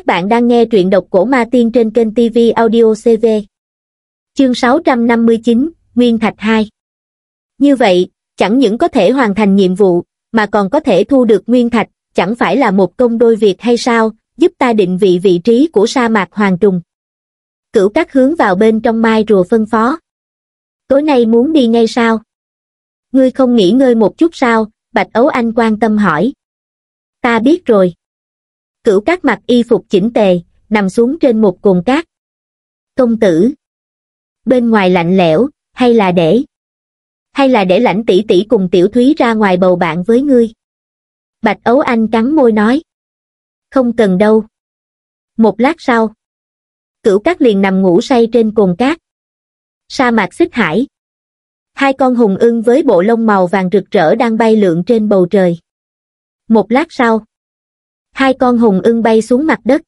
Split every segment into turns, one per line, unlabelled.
Các bạn đang nghe truyện độc cổ ma tiên trên kênh TV Audio CV. Chương 659, Nguyên Thạch 2 Như vậy, chẳng những có thể hoàn thành nhiệm vụ, mà còn có thể thu được Nguyên Thạch, chẳng phải là một công đôi việc hay sao, giúp ta định vị vị trí của sa mạc Hoàng Trùng. Cửu các hướng vào bên trong mai rùa phân phó. Tối nay muốn đi ngay sao? Ngươi không nghỉ ngơi một chút sao? Bạch Ấu Anh quan tâm hỏi. Ta biết rồi cửu các mặc y phục chỉnh tề, nằm xuống trên một cồn cát. Công tử, bên ngoài lạnh lẽo, hay là để, hay là để lãnh tỷ tỷ cùng tiểu thúy ra ngoài bầu bạn với ngươi. Bạch Ấu Anh cắn môi nói, không cần đâu. Một lát sau, cửu cát liền nằm ngủ say trên cồn cát. Sa mạc xích hải. Hai con hùng ưng với bộ lông màu vàng rực rỡ đang bay lượn trên bầu trời. Một lát sau, hai con hùng ưng bay xuống mặt đất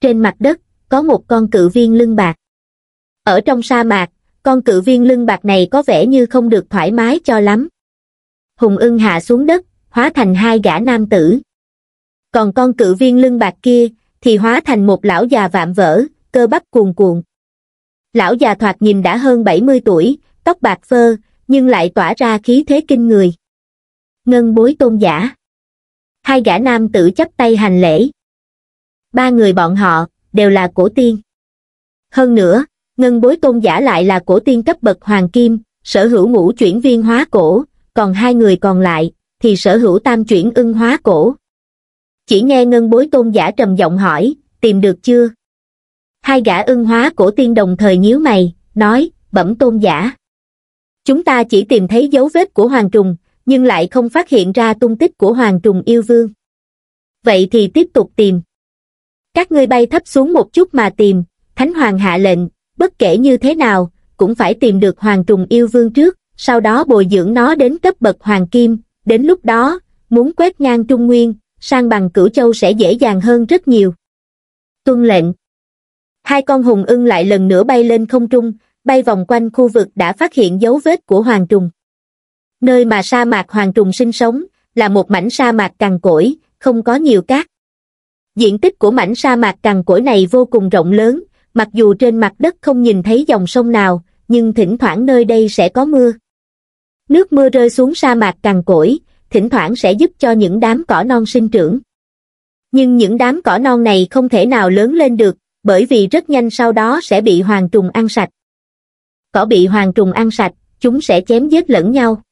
trên mặt đất có một con cự viên lưng bạc ở trong sa mạc con cự viên lưng bạc này có vẻ như không được thoải mái cho lắm hùng ưng hạ xuống đất hóa thành hai gã nam tử còn con cự viên lưng bạc kia thì hóa thành một lão già vạm vỡ cơ bắp cuồn cuộn lão già thoạt nhìn đã hơn bảy mươi tuổi tóc bạc phơ nhưng lại tỏa ra khí thế kinh người ngân bối tôn giả hai gã nam tử chấp tay hành lễ. Ba người bọn họ, đều là cổ tiên. Hơn nữa, ngân bối tôn giả lại là cổ tiên cấp bậc hoàng kim, sở hữu ngũ chuyển viên hóa cổ, còn hai người còn lại, thì sở hữu tam chuyển ưng hóa cổ. Chỉ nghe ngân bối tôn giả trầm giọng hỏi, tìm được chưa? Hai gã ưng hóa cổ tiên đồng thời nhíu mày, nói, bẩm tôn giả. Chúng ta chỉ tìm thấy dấu vết của hoàng trùng, nhưng lại không phát hiện ra tung tích của Hoàng Trùng Yêu Vương. Vậy thì tiếp tục tìm. Các ngươi bay thấp xuống một chút mà tìm, Thánh Hoàng hạ lệnh, bất kể như thế nào, cũng phải tìm được Hoàng Trùng Yêu Vương trước, sau đó bồi dưỡng nó đến cấp bậc Hoàng Kim, đến lúc đó, muốn quét ngang Trung Nguyên, sang bằng Cửu Châu sẽ dễ dàng hơn rất nhiều. Tuân lệnh. Hai con hùng ưng lại lần nữa bay lên không trung, bay vòng quanh khu vực đã phát hiện dấu vết của Hoàng Trùng nơi mà sa mạc hoàng trùng sinh sống, là một mảnh sa mạc cằn cỗi, không có nhiều cát. Diện tích của mảnh sa mạc cằn cỗi này vô cùng rộng lớn, mặc dù trên mặt đất không nhìn thấy dòng sông nào, nhưng thỉnh thoảng nơi đây sẽ có mưa. Nước mưa rơi xuống sa mạc cằn cỗi, thỉnh thoảng sẽ giúp cho những đám cỏ non sinh trưởng. Nhưng những đám cỏ non này không thể nào lớn lên được, bởi vì rất nhanh sau đó sẽ bị hoàng trùng ăn sạch. Cỏ bị hoàng trùng ăn sạch, chúng sẽ chém giết lẫn nhau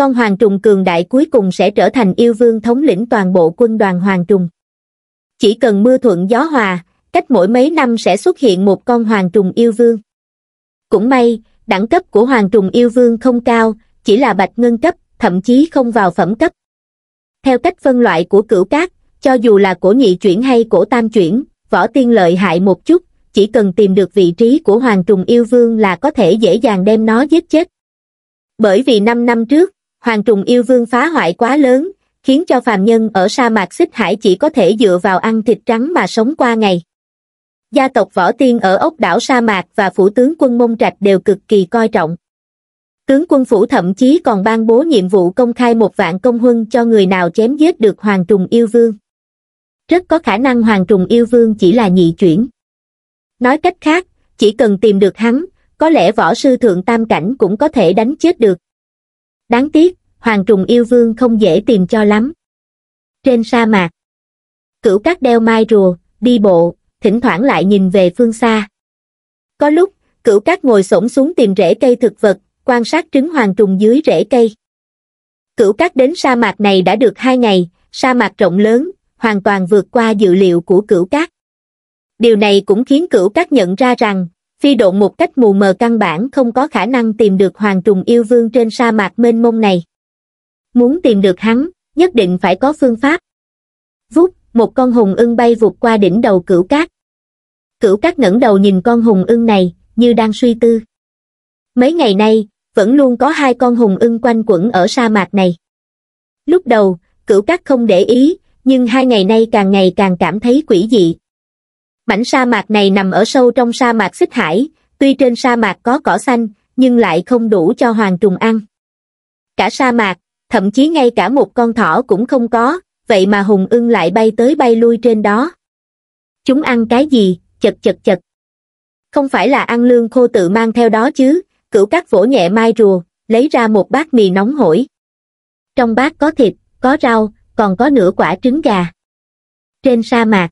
con hoàng trùng cường đại cuối cùng sẽ trở thành yêu vương thống lĩnh toàn bộ quân đoàn hoàng trùng. Chỉ cần mưa thuận gió hòa, cách mỗi mấy năm sẽ xuất hiện một con hoàng trùng yêu vương. Cũng may, đẳng cấp của hoàng trùng yêu vương không cao, chỉ là bạch ngân cấp, thậm chí không vào phẩm cấp. Theo cách phân loại của cửu cát, cho dù là cổ nhị chuyển hay cổ tam chuyển, võ tiên lợi hại một chút, chỉ cần tìm được vị trí của hoàng trùng yêu vương là có thể dễ dàng đem nó giết chết. Bởi vì 5 năm trước, hoàng trùng yêu vương phá hoại quá lớn, khiến cho phàm nhân ở sa mạc xích hải chỉ có thể dựa vào ăn thịt trắng mà sống qua ngày. Gia tộc Võ Tiên ở ốc đảo sa mạc và phủ tướng quân Mông Trạch đều cực kỳ coi trọng. Tướng quân phủ thậm chí còn ban bố nhiệm vụ công khai một vạn công huân cho người nào chém giết được Hoàng Trùng Yêu Vương. Rất có khả năng Hoàng Trùng Yêu Vương chỉ là nhị chuyển. Nói cách khác, chỉ cần tìm được hắn, có lẽ võ sư thượng tam cảnh cũng có thể đánh chết được đáng tiếc hoàng trùng yêu vương không dễ tìm cho lắm trên sa mạc cửu các đeo mai rùa đi bộ thỉnh thoảng lại nhìn về phương xa có lúc cửu các ngồi xổm xuống tìm rễ cây thực vật quan sát trứng hoàng trùng dưới rễ cây cửu các đến sa mạc này đã được hai ngày sa mạc rộng lớn hoàn toàn vượt qua dự liệu của cửu các điều này cũng khiến cửu các nhận ra rằng phi độn một cách mù mờ căn bản không có khả năng tìm được hoàng trùng yêu vương trên sa mạc mênh mông này. Muốn tìm được hắn, nhất định phải có phương pháp. Vút, một con hùng ưng bay vụt qua đỉnh đầu cửu cát. Cửu cát ngẩng đầu nhìn con hùng ưng này, như đang suy tư. Mấy ngày nay, vẫn luôn có hai con hùng ưng quanh quẩn ở sa mạc này. Lúc đầu, cửu cát không để ý, nhưng hai ngày nay càng ngày càng cảm thấy quỷ dị. Mảnh sa mạc này nằm ở sâu trong sa mạc xích hải, tuy trên sa mạc có cỏ xanh, nhưng lại không đủ cho hoàng trùng ăn. Cả sa mạc, thậm chí ngay cả một con thỏ cũng không có, vậy mà hùng ưng lại bay tới bay lui trên đó. Chúng ăn cái gì, chật chật chật. Không phải là ăn lương khô tự mang theo đó chứ, cửu cắt vỗ nhẹ mai rùa, lấy ra một bát mì nóng hổi. Trong bát có thịt, có rau, còn có nửa quả trứng gà. Trên sa mạc,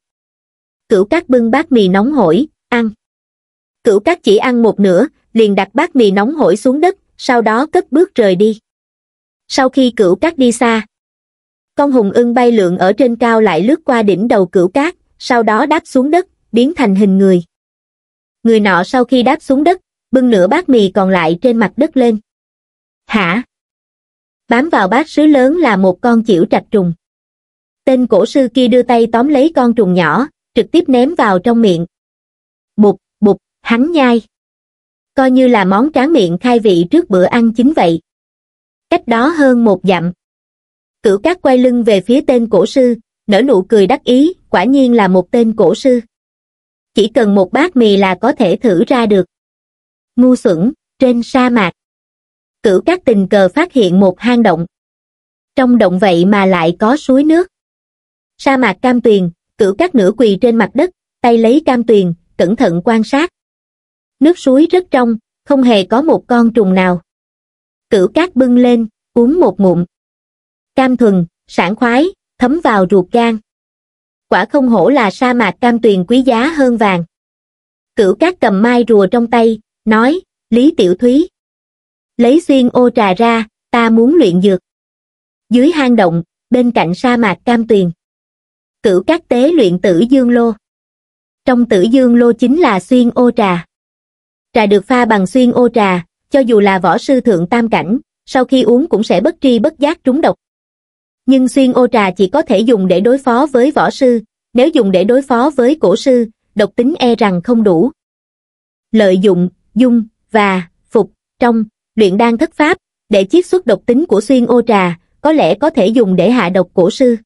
cửu cát bưng bát mì nóng hổi ăn cửu cát chỉ ăn một nửa liền đặt bát mì nóng hổi xuống đất sau đó cất bước rời đi sau khi cửu cát đi xa con hùng ưng bay lượn ở trên cao lại lướt qua đỉnh đầu cửu cát sau đó đáp xuống đất biến thành hình người người nọ sau khi đáp xuống đất bưng nửa bát mì còn lại trên mặt đất lên hả bám vào bát sứ lớn là một con chiểu trạch trùng tên cổ sư kia đưa tay tóm lấy con trùng nhỏ trực tiếp ném vào trong miệng. Bụt, bụt, hắn nhai. Coi như là món tráng miệng khai vị trước bữa ăn chính vậy. Cách đó hơn một dặm. Cửu cát quay lưng về phía tên cổ sư, nở nụ cười đắc ý, quả nhiên là một tên cổ sư. Chỉ cần một bát mì là có thể thử ra được. Ngu xuẩn, trên sa mạc. Cửu cát tình cờ phát hiện một hang động. Trong động vậy mà lại có suối nước. Sa mạc cam tuyền, cửu các nửa quỳ trên mặt đất, tay lấy cam tuyền, cẩn thận quan sát. Nước suối rất trong, không hề có một con trùng nào. Cửu cát bưng lên, uống một ngụm. Cam thuần, sảng khoái, thấm vào ruột gan. Quả không hổ là sa mạc cam tuyền quý giá hơn vàng. Cửu cát cầm mai rùa trong tay, nói, Lý Tiểu Thúy. Lấy xuyên ô trà ra, ta muốn luyện dược. Dưới hang động, bên cạnh sa mạc cam tuyền cửu các tế luyện tử dương lô. Trong tử dương lô chính là xuyên ô trà. Trà được pha bằng xuyên ô trà, cho dù là võ sư thượng tam cảnh, sau khi uống cũng sẽ bất tri bất giác trúng độc. Nhưng xuyên ô trà chỉ có thể dùng để đối phó với võ sư, nếu dùng để đối phó với cổ sư, độc tính e rằng không đủ. Lợi dụng, dung, và, phục, trong, luyện đan thất pháp, để chiết xuất độc tính của xuyên ô trà, có lẽ có thể dùng để hạ độc cổ sư.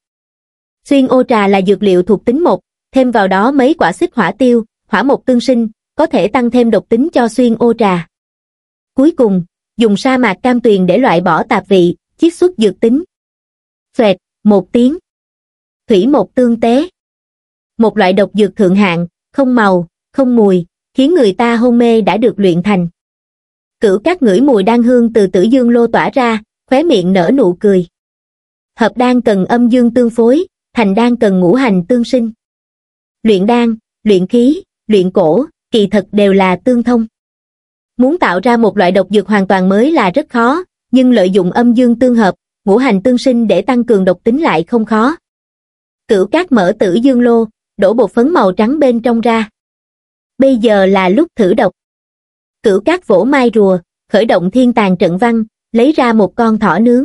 Xuyên ô trà là dược liệu thuộc tính một, thêm vào đó mấy quả xích hỏa tiêu, hỏa mộc tương sinh, có thể tăng thêm độc tính cho xuyên ô trà. Cuối cùng, dùng sa mạc cam tuyền để loại bỏ tạp vị, chiết xuất dược tính. Xoẹt, một tiếng. Thủy một tương tế. Một loại độc dược thượng hạng, không màu, không mùi, khiến người ta hôn mê đã được luyện thành. Cửu các ngửi mùi đan hương từ tử dương lô tỏa ra, khóe miệng nở nụ cười. Hợp đan cần âm dương tương phối, thành đan cần ngũ hành tương sinh. Luyện đan, luyện khí, luyện cổ, kỳ thật đều là tương thông. Muốn tạo ra một loại độc dược hoàn toàn mới là rất khó, nhưng lợi dụng âm dương tương hợp, ngũ hành tương sinh để tăng cường độc tính lại không khó. Cửu cát mở tử dương lô, đổ bột phấn màu trắng bên trong ra. Bây giờ là lúc thử độc. Cửu cát vỗ mai rùa, khởi động thiên tàn trận văn, lấy ra một con thỏ nướng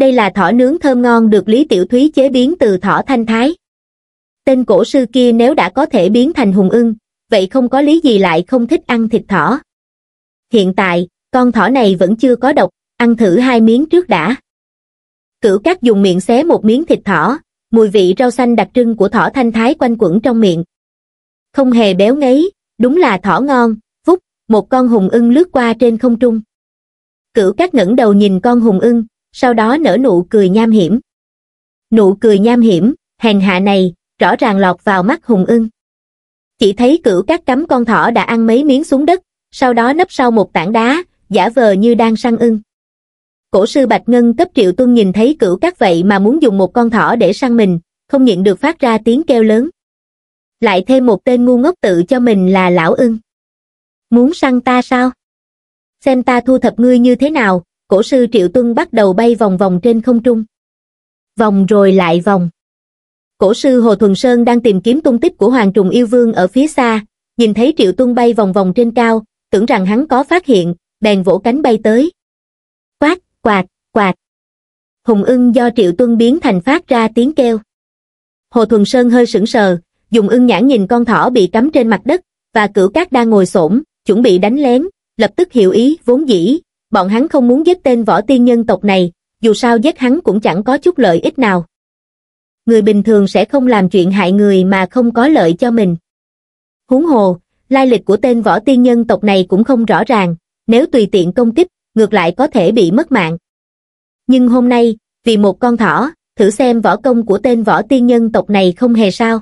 đây là thỏ nướng thơm ngon được Lý Tiểu Thúy chế biến từ thỏ thanh thái. Tên cổ sư kia nếu đã có thể biến thành hùng ưng, vậy không có lý gì lại không thích ăn thịt thỏ. Hiện tại, con thỏ này vẫn chưa có độc, ăn thử hai miếng trước đã. Cửu cát dùng miệng xé một miếng thịt thỏ, mùi vị rau xanh đặc trưng của thỏ thanh thái quanh quẩn trong miệng. Không hề béo ngấy, đúng là thỏ ngon, vút, một con hùng ưng lướt qua trên không trung. Cửu cát ngẩng đầu nhìn con hùng ưng, sau đó nở nụ cười nham hiểm. Nụ cười nham hiểm, hèn hạ này, rõ ràng lọt vào mắt Hùng ưng. Chỉ thấy cửu các cắm con thỏ đã ăn mấy miếng xuống đất, sau đó nấp sau một tảng đá, giả vờ như đang săn ưng. Cổ sư Bạch Ngân cấp triệu tuân nhìn thấy cửu các vậy mà muốn dùng một con thỏ để săn mình, không nhịn được phát ra tiếng kêu lớn. Lại thêm một tên ngu ngốc tự cho mình là lão ưng. Muốn săn ta sao? Xem ta thu thập ngươi như thế nào, cổ sư Triệu Tuân bắt đầu bay vòng vòng trên không trung. Vòng rồi lại vòng. Cổ sư Hồ Thuần Sơn đang tìm kiếm tung tích của Hoàng Trùng Yêu Vương ở phía xa, nhìn thấy Triệu Tuân bay vòng vòng trên cao, tưởng rằng hắn có phát hiện, bèn vỗ cánh bay tới. Quát, quạt, quạt. Hùng ưng do Triệu Tuân biến thành phát ra tiếng kêu. Hồ Thuần Sơn hơi sững sờ, dùng ưng nhãn nhìn con thỏ bị cắm trên mặt đất, và cửu cát đang ngồi xổm chuẩn bị đánh lén, lập tức hiểu ý vốn dĩ, bọn hắn không muốn giết tên võ tiên nhân tộc này, dù sao giết hắn cũng chẳng có chút lợi ích nào. Người bình thường sẽ không làm chuyện hại người mà không có lợi cho mình. Huống hồ, lai lịch của tên võ tiên nhân tộc này cũng không rõ ràng, nếu tùy tiện công kích, ngược lại có thể bị mất mạng. Nhưng hôm nay, vì một con thỏ, thử xem võ công của tên võ tiên nhân tộc này không hề sao.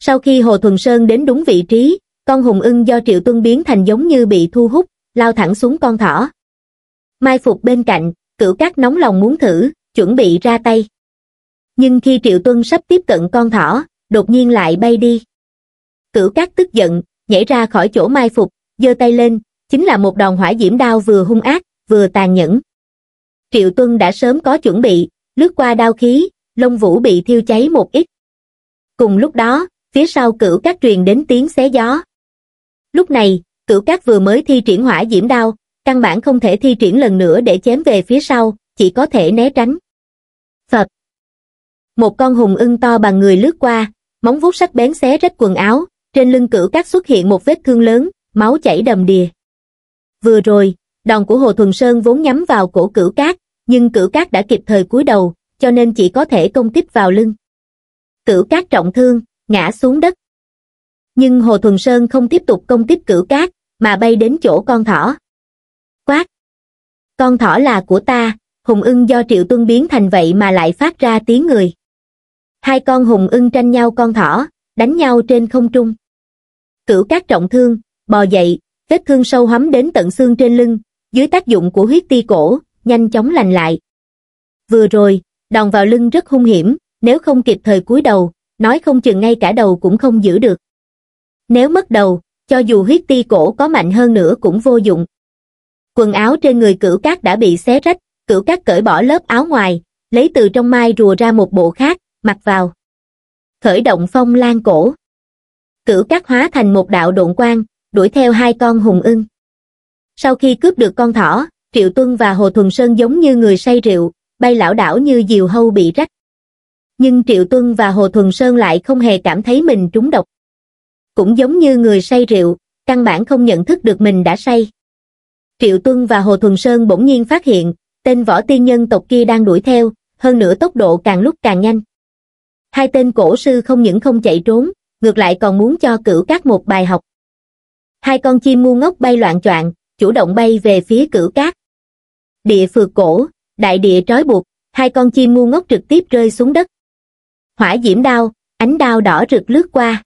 Sau khi Hồ Thuần Sơn đến đúng vị trí, con hùng ưng do Triệu Tuân biến thành giống như bị thu hút, lao thẳng xuống con thỏ mai phục bên cạnh cửu cát nóng lòng muốn thử chuẩn bị ra tay nhưng khi triệu tuân sắp tiếp cận con thỏ đột nhiên lại bay đi cửu cát tức giận nhảy ra khỏi chỗ mai phục giơ tay lên chính là một đòn hỏa diễm đao vừa hung ác vừa tàn nhẫn triệu tuân đã sớm có chuẩn bị lướt qua đao khí lông vũ bị thiêu cháy một ít cùng lúc đó phía sau cửu cát truyền đến tiếng xé gió lúc này cửu cát vừa mới thi triển hỏa diễm đao căn bản không thể thi triển lần nữa để chém về phía sau, chỉ có thể né tránh. Phật Một con hùng ưng to bằng người lướt qua, móng vuốt sắc bén xé rách quần áo, trên lưng cửu cát xuất hiện một vết thương lớn, máu chảy đầm đìa. Vừa rồi, đòn của Hồ Thuần Sơn vốn nhắm vào cổ cửu cát, nhưng cửu cát đã kịp thời cúi đầu, cho nên chỉ có thể công kích vào lưng. Cửu cát trọng thương, ngã xuống đất. Nhưng Hồ Thuần Sơn không tiếp tục công kích cửu cát, mà bay đến chỗ con thỏ quát. Con thỏ là của ta, hùng ưng do triệu tuân biến thành vậy mà lại phát ra tiếng người. Hai con hùng ưng tranh nhau con thỏ, đánh nhau trên không trung. Cửu cát trọng thương, bò dậy, vết thương sâu hắm đến tận xương trên lưng, dưới tác dụng của huyết ti cổ, nhanh chóng lành lại. Vừa rồi, đòn vào lưng rất hung hiểm, nếu không kịp thời cúi đầu, nói không chừng ngay cả đầu cũng không giữ được. Nếu mất đầu, cho dù huyết ti cổ có mạnh hơn nữa cũng vô dụng quần áo trên người cửu cát đã bị xé rách, cửu cát cởi bỏ lớp áo ngoài, lấy từ trong mai rùa ra một bộ khác, mặc vào. Khởi động phong lan cổ. Cửu cát hóa thành một đạo độn quang, đuổi theo hai con hùng ưng. Sau khi cướp được con thỏ, Triệu Tuân và Hồ Thuần Sơn giống như người say rượu, bay lảo đảo như diều hâu bị rách. Nhưng Triệu Tuân và Hồ Thuần Sơn lại không hề cảm thấy mình trúng độc. Cũng giống như người say rượu, căn bản không nhận thức được mình đã say. Triệu Tuân và Hồ Thuần Sơn bỗng nhiên phát hiện, tên võ tiên nhân tộc kia đang đuổi theo, hơn nữa tốc độ càng lúc càng nhanh. Hai tên cổ sư không những không chạy trốn, ngược lại còn muốn cho cửu cát một bài học. Hai con chim ngu ngốc bay loạn choạng, chủ động bay về phía cửu cát. Địa phượt cổ, đại địa trói buộc, hai con chim ngu ngốc trực tiếp rơi xuống đất. Hỏa diễm đao, ánh đao đỏ rực lướt qua.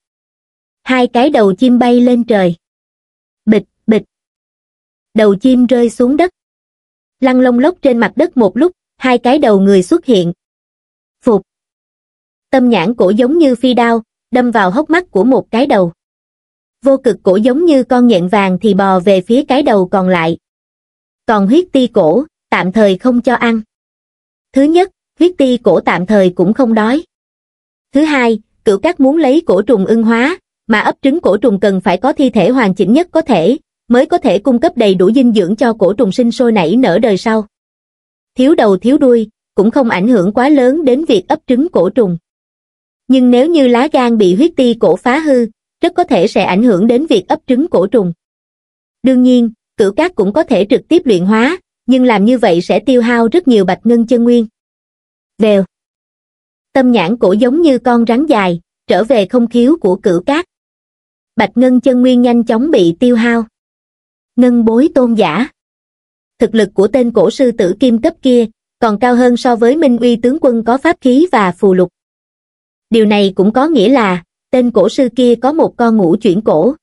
Hai cái đầu chim bay lên trời. Bịch, đầu chim rơi xuống đất. Lăn lông lốc trên mặt đất một lúc, hai cái đầu người xuất hiện. Phục. Tâm nhãn cổ giống như phi đao, đâm vào hốc mắt của một cái đầu. Vô cực cổ giống như con nhện vàng thì bò về phía cái đầu còn lại. Còn huyết ti cổ, tạm thời không cho ăn. Thứ nhất, huyết ti cổ tạm thời cũng không đói. Thứ hai, cửu cát muốn lấy cổ trùng ưng hóa, mà ấp trứng cổ trùng cần phải có thi thể hoàn chỉnh nhất có thể, mới có thể cung cấp đầy đủ dinh dưỡng cho cổ trùng sinh sôi nảy nở đời sau. Thiếu đầu thiếu đuôi, cũng không ảnh hưởng quá lớn đến việc ấp trứng cổ trùng. Nhưng nếu như lá gan bị huyết ti cổ phá hư, rất có thể sẽ ảnh hưởng đến việc ấp trứng cổ trùng. Đương nhiên, cửu cát cũng có thể trực tiếp luyện hóa, nhưng làm như vậy sẽ tiêu hao rất nhiều bạch ngân chân nguyên. Vèo, Tâm nhãn cổ giống như con rắn dài, trở về không khiếu của cửu cát. Bạch ngân chân nguyên nhanh chóng bị tiêu hao ngân bối tôn giả. Thực lực của tên cổ sư tử kim cấp kia còn cao hơn so với Minh Uy tướng quân có pháp khí và phù lục. Điều này cũng có nghĩa là tên cổ sư kia có một con ngũ chuyển cổ.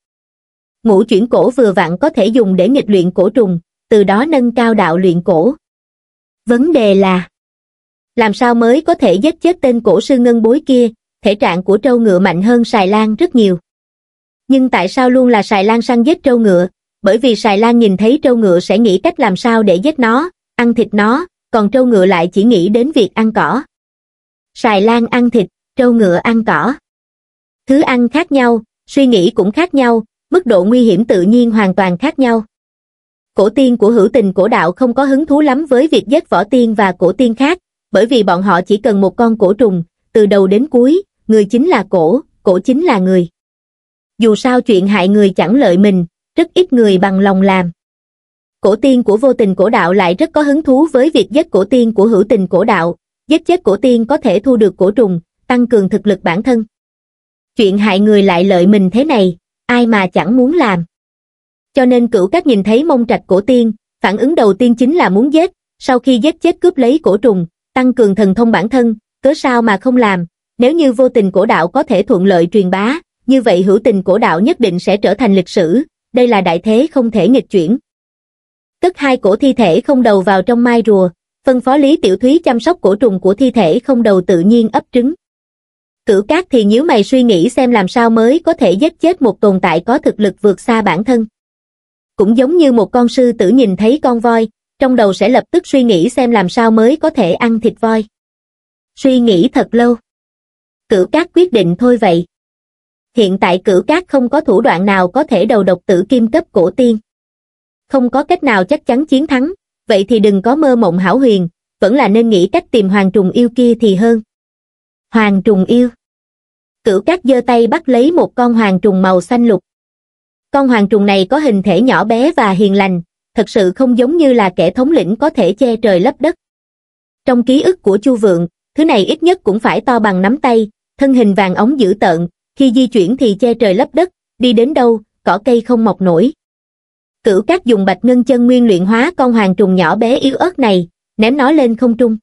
Ngũ chuyển cổ vừa vặn có thể dùng để nghịch luyện cổ trùng, từ đó nâng cao đạo luyện cổ. Vấn đề là làm sao mới có thể giết chết tên cổ sư ngân bối kia, thể trạng của trâu ngựa mạnh hơn xài lan rất nhiều. Nhưng tại sao luôn là xài lan săn giết trâu ngựa, bởi vì sài lan nhìn thấy trâu ngựa sẽ nghĩ cách làm sao để giết nó, ăn thịt nó, còn trâu ngựa lại chỉ nghĩ đến việc ăn cỏ. sài lan ăn thịt, trâu ngựa ăn cỏ. Thứ ăn khác nhau, suy nghĩ cũng khác nhau, mức độ nguy hiểm tự nhiên hoàn toàn khác nhau. Cổ tiên của hữu tình cổ đạo không có hứng thú lắm với việc giết võ tiên và cổ tiên khác, bởi vì bọn họ chỉ cần một con cổ trùng, từ đầu đến cuối, người chính là cổ, cổ chính là người. Dù sao chuyện hại người chẳng lợi mình, rất ít người bằng lòng làm. Cổ tiên của vô tình cổ đạo lại rất có hứng thú với việc giết cổ tiên của hữu tình cổ đạo, giết chết cổ tiên có thể thu được cổ trùng, tăng cường thực lực bản thân. Chuyện hại người lại lợi mình thế này, ai mà chẳng muốn làm. Cho nên cửu các nhìn thấy mông trạch cổ tiên, phản ứng đầu tiên chính là muốn giết, sau khi giết chết cướp lấy cổ trùng, tăng cường thần thông bản thân, cớ sao mà không làm, nếu như vô tình cổ đạo có thể thuận lợi truyền bá, như vậy hữu tình cổ đạo nhất định sẽ trở thành lịch sử, đây là đại thế không thể nghịch chuyển. Tất hai cổ thi thể không đầu vào trong mai rùa, phân phó Lý Tiểu Thúy chăm sóc cổ trùng của thi thể không đầu tự nhiên ấp trứng. Cửu cát thì nhíu mày suy nghĩ xem làm sao mới có thể giết chết một tồn tại có thực lực vượt xa bản thân. Cũng giống như một con sư tử nhìn thấy con voi, trong đầu sẽ lập tức suy nghĩ xem làm sao mới có thể ăn thịt voi. Suy nghĩ thật lâu. Cửu cát quyết định thôi vậy hiện tại cửu cát không có thủ đoạn nào có thể đầu độc tử kim cấp cổ tiên. Không có cách nào chắc chắn chiến thắng, vậy thì đừng có mơ mộng hảo huyền, vẫn là nên nghĩ cách tìm hoàng trùng yêu kia thì hơn. Hoàng trùng yêu Cửu cát giơ tay bắt lấy một con hoàng trùng màu xanh lục. Con hoàng trùng này có hình thể nhỏ bé và hiền lành, thật sự không giống như là kẻ thống lĩnh có thể che trời lấp đất. Trong ký ức của Chu Vượng, thứ này ít nhất cũng phải to bằng nắm tay, thân hình vàng ống dữ tợn, khi di chuyển thì che trời lấp đất, đi đến đâu, cỏ cây không mọc nổi. Cửu Cát dùng bạch ngân chân nguyên luyện hóa con hoàng trùng nhỏ bé yếu ớt này, ném nó lên không trung.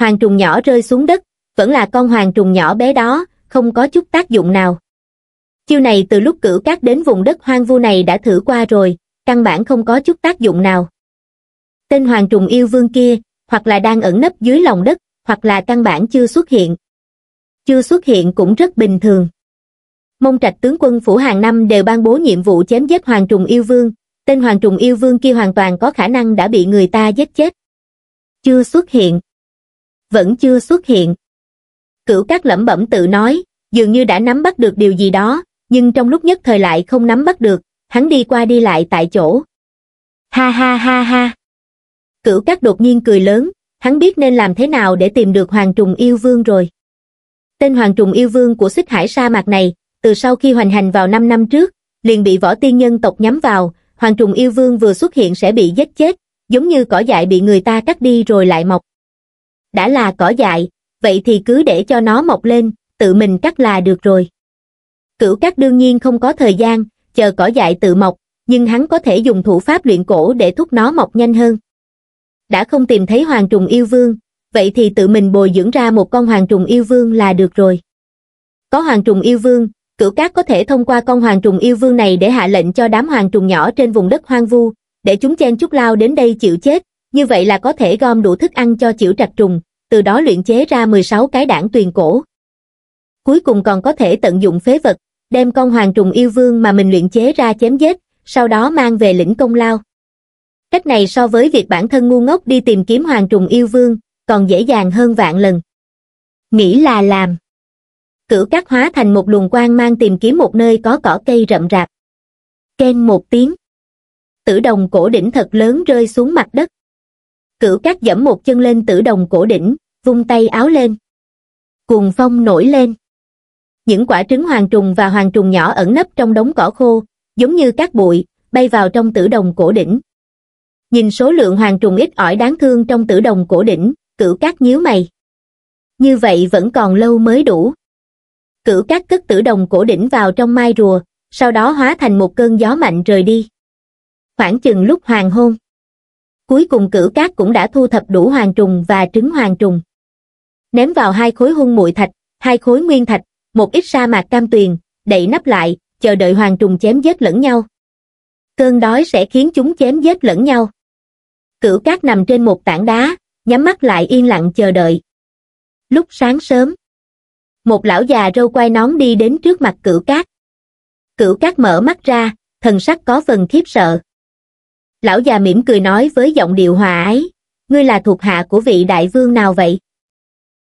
Hoàng trùng nhỏ rơi xuống đất, vẫn là con hoàng trùng nhỏ bé đó, không có chút tác dụng nào. Chiêu này từ lúc Cửu Cát đến vùng đất hoang vu này đã thử qua rồi, căn bản không có chút tác dụng nào. Tên hoàng trùng yêu vương kia, hoặc là đang ẩn nấp dưới lòng đất, hoặc là căn bản chưa xuất hiện, chưa xuất hiện cũng rất bình thường. Mông trạch tướng quân phủ hàng năm đều ban bố nhiệm vụ chém giết hoàng trùng yêu vương, tên hoàng trùng yêu vương kia hoàn toàn có khả năng đã bị người ta giết chết. Chưa xuất hiện. Vẫn chưa xuất hiện. Cửu các lẩm bẩm tự nói, dường như đã nắm bắt được điều gì đó, nhưng trong lúc nhất thời lại không nắm bắt được, hắn đi qua đi lại tại chỗ. Ha ha ha ha. Cửu các đột nhiên cười lớn, hắn biết nên làm thế nào để tìm được hoàng trùng yêu vương rồi. Tên hoàng trùng yêu vương của xích hải sa mạc này, từ sau khi hoành hành vào 5 năm trước, liền bị võ tiên nhân tộc nhắm vào, hoàng trùng yêu vương vừa xuất hiện sẽ bị giết chết, giống như cỏ dại bị người ta cắt đi rồi lại mọc. Đã là cỏ dại, vậy thì cứ để cho nó mọc lên, tự mình cắt là được rồi. Cửu cắt đương nhiên không có thời gian, chờ cỏ dại tự mọc, nhưng hắn có thể dùng thủ pháp luyện cổ để thúc nó mọc nhanh hơn. Đã không tìm thấy hoàng trùng yêu vương, vậy thì tự mình bồi dưỡng ra một con hoàng trùng yêu vương là được rồi. Có hoàng trùng yêu vương, cửu cát có thể thông qua con hoàng trùng yêu vương này để hạ lệnh cho đám hoàng trùng nhỏ trên vùng đất hoang vu, để chúng chen chút lao đến đây chịu chết, như vậy là có thể gom đủ thức ăn cho chịu trạch trùng, từ đó luyện chế ra 16 cái đảng tuyền cổ. Cuối cùng còn có thể tận dụng phế vật, đem con hoàng trùng yêu vương mà mình luyện chế ra chém giết, sau đó mang về lĩnh công lao. Cách này so với việc bản thân ngu ngốc đi tìm kiếm hoàng trùng yêu vương, còn dễ dàng hơn vạn lần. Nghĩ là làm. Cửu cát hóa thành một luồng quang mang tìm kiếm một nơi có cỏ cây rậm rạp. Ken một tiếng. Tử đồng cổ đỉnh thật lớn rơi xuống mặt đất. Cửu cát dẫm một chân lên tử đồng cổ đỉnh, vung tay áo lên. Cuồng phong nổi lên. Những quả trứng hoàng trùng và hoàng trùng nhỏ ẩn nấp trong đống cỏ khô, giống như cát bụi, bay vào trong tử đồng cổ đỉnh. Nhìn số lượng hoàng trùng ít ỏi đáng thương trong tử đồng cổ đỉnh, cửu cát nhíu mày. Như vậy vẫn còn lâu mới đủ. Cửu cát cất tử đồng cổ đỉnh vào trong mai rùa, sau đó hóa thành một cơn gió mạnh rời đi. Khoảng chừng lúc hoàng hôn. Cuối cùng cửu cát cũng đã thu thập đủ hoàng trùng và trứng hoàng trùng. Ném vào hai khối hung muội thạch, hai khối nguyên thạch, một ít sa mạc cam tuyền, đậy nắp lại, chờ đợi hoàng trùng chém giết lẫn nhau. Cơn đói sẽ khiến chúng chém giết lẫn nhau. Cửu cát nằm trên một tảng đá, nhắm mắt lại yên lặng chờ đợi. Lúc sáng sớm, một lão già râu quai nón đi đến trước mặt cửu cát. Cửu cát mở mắt ra, thần sắc có phần khiếp sợ. Lão già mỉm cười nói với giọng điệu hòa ái, ngươi là thuộc hạ của vị đại vương nào vậy?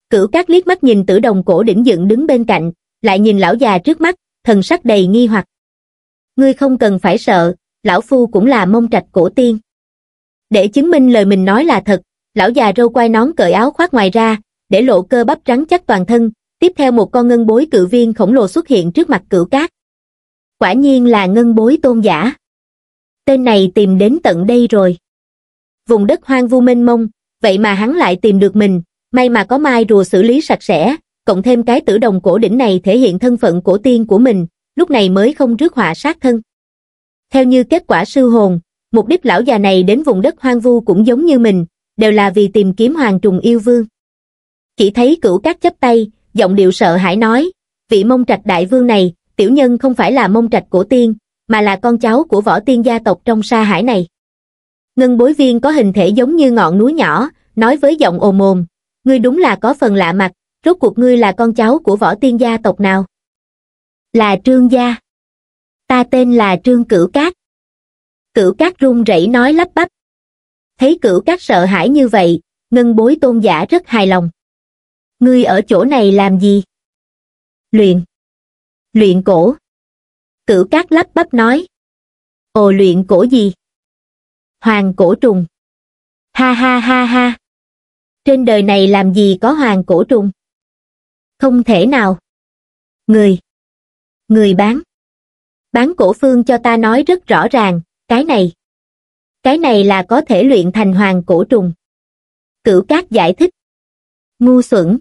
Cửu cát liếc mắt nhìn tử đồng cổ đỉnh dựng đứng bên cạnh, lại nhìn lão già trước mắt, thần sắc đầy nghi hoặc. Ngươi không cần phải sợ, lão phu cũng là mông trạch cổ tiên. Để chứng minh lời mình nói là thật, lão già râu quai nón cởi áo khoác ngoài ra để lộ cơ bắp rắn chắc toàn thân tiếp theo một con ngân bối cự viên khổng lồ xuất hiện trước mặt cửu cát quả nhiên là ngân bối tôn giả tên này tìm đến tận đây rồi vùng đất hoang vu mênh mông vậy mà hắn lại tìm được mình may mà có mai rùa xử lý sạch sẽ cộng thêm cái tử đồng cổ đỉnh này thể hiện thân phận cổ tiên của mình lúc này mới không rước họa sát thân theo như kết quả sư hồn mục đích lão già này đến vùng đất hoang vu cũng giống như mình đều là vì tìm kiếm hoàng trùng yêu vương. Chỉ thấy cửu cát chấp tay, giọng điệu sợ hãi nói, vị mông trạch đại vương này, tiểu nhân không phải là mông trạch của tiên, mà là con cháu của võ tiên gia tộc trong sa hải này. Ngân bối viên có hình thể giống như ngọn núi nhỏ, nói với giọng ồm ồm, ngươi đúng là có phần lạ mặt, rốt cuộc ngươi là con cháu của võ tiên gia tộc nào? Là Trương Gia. Ta tên là Trương Cửu Cát. Cửu Cát run rẩy nói lắp bắp, thấy cửu các sợ hãi như vậy, ngân bối tôn giả rất hài lòng. Ngươi ở chỗ này làm gì? Luyện. Luyện cổ. Cửu các lắp bắp nói. Ồ luyện cổ gì? Hoàng cổ trùng. Ha ha ha ha. Trên đời này làm gì có hoàng cổ trùng? Không thể nào. Người. Người bán. Bán cổ phương cho ta nói rất rõ ràng, cái này cái này là có thể luyện thành hoàng cổ trùng. Cửu Cát giải thích. Ngu xuẩn.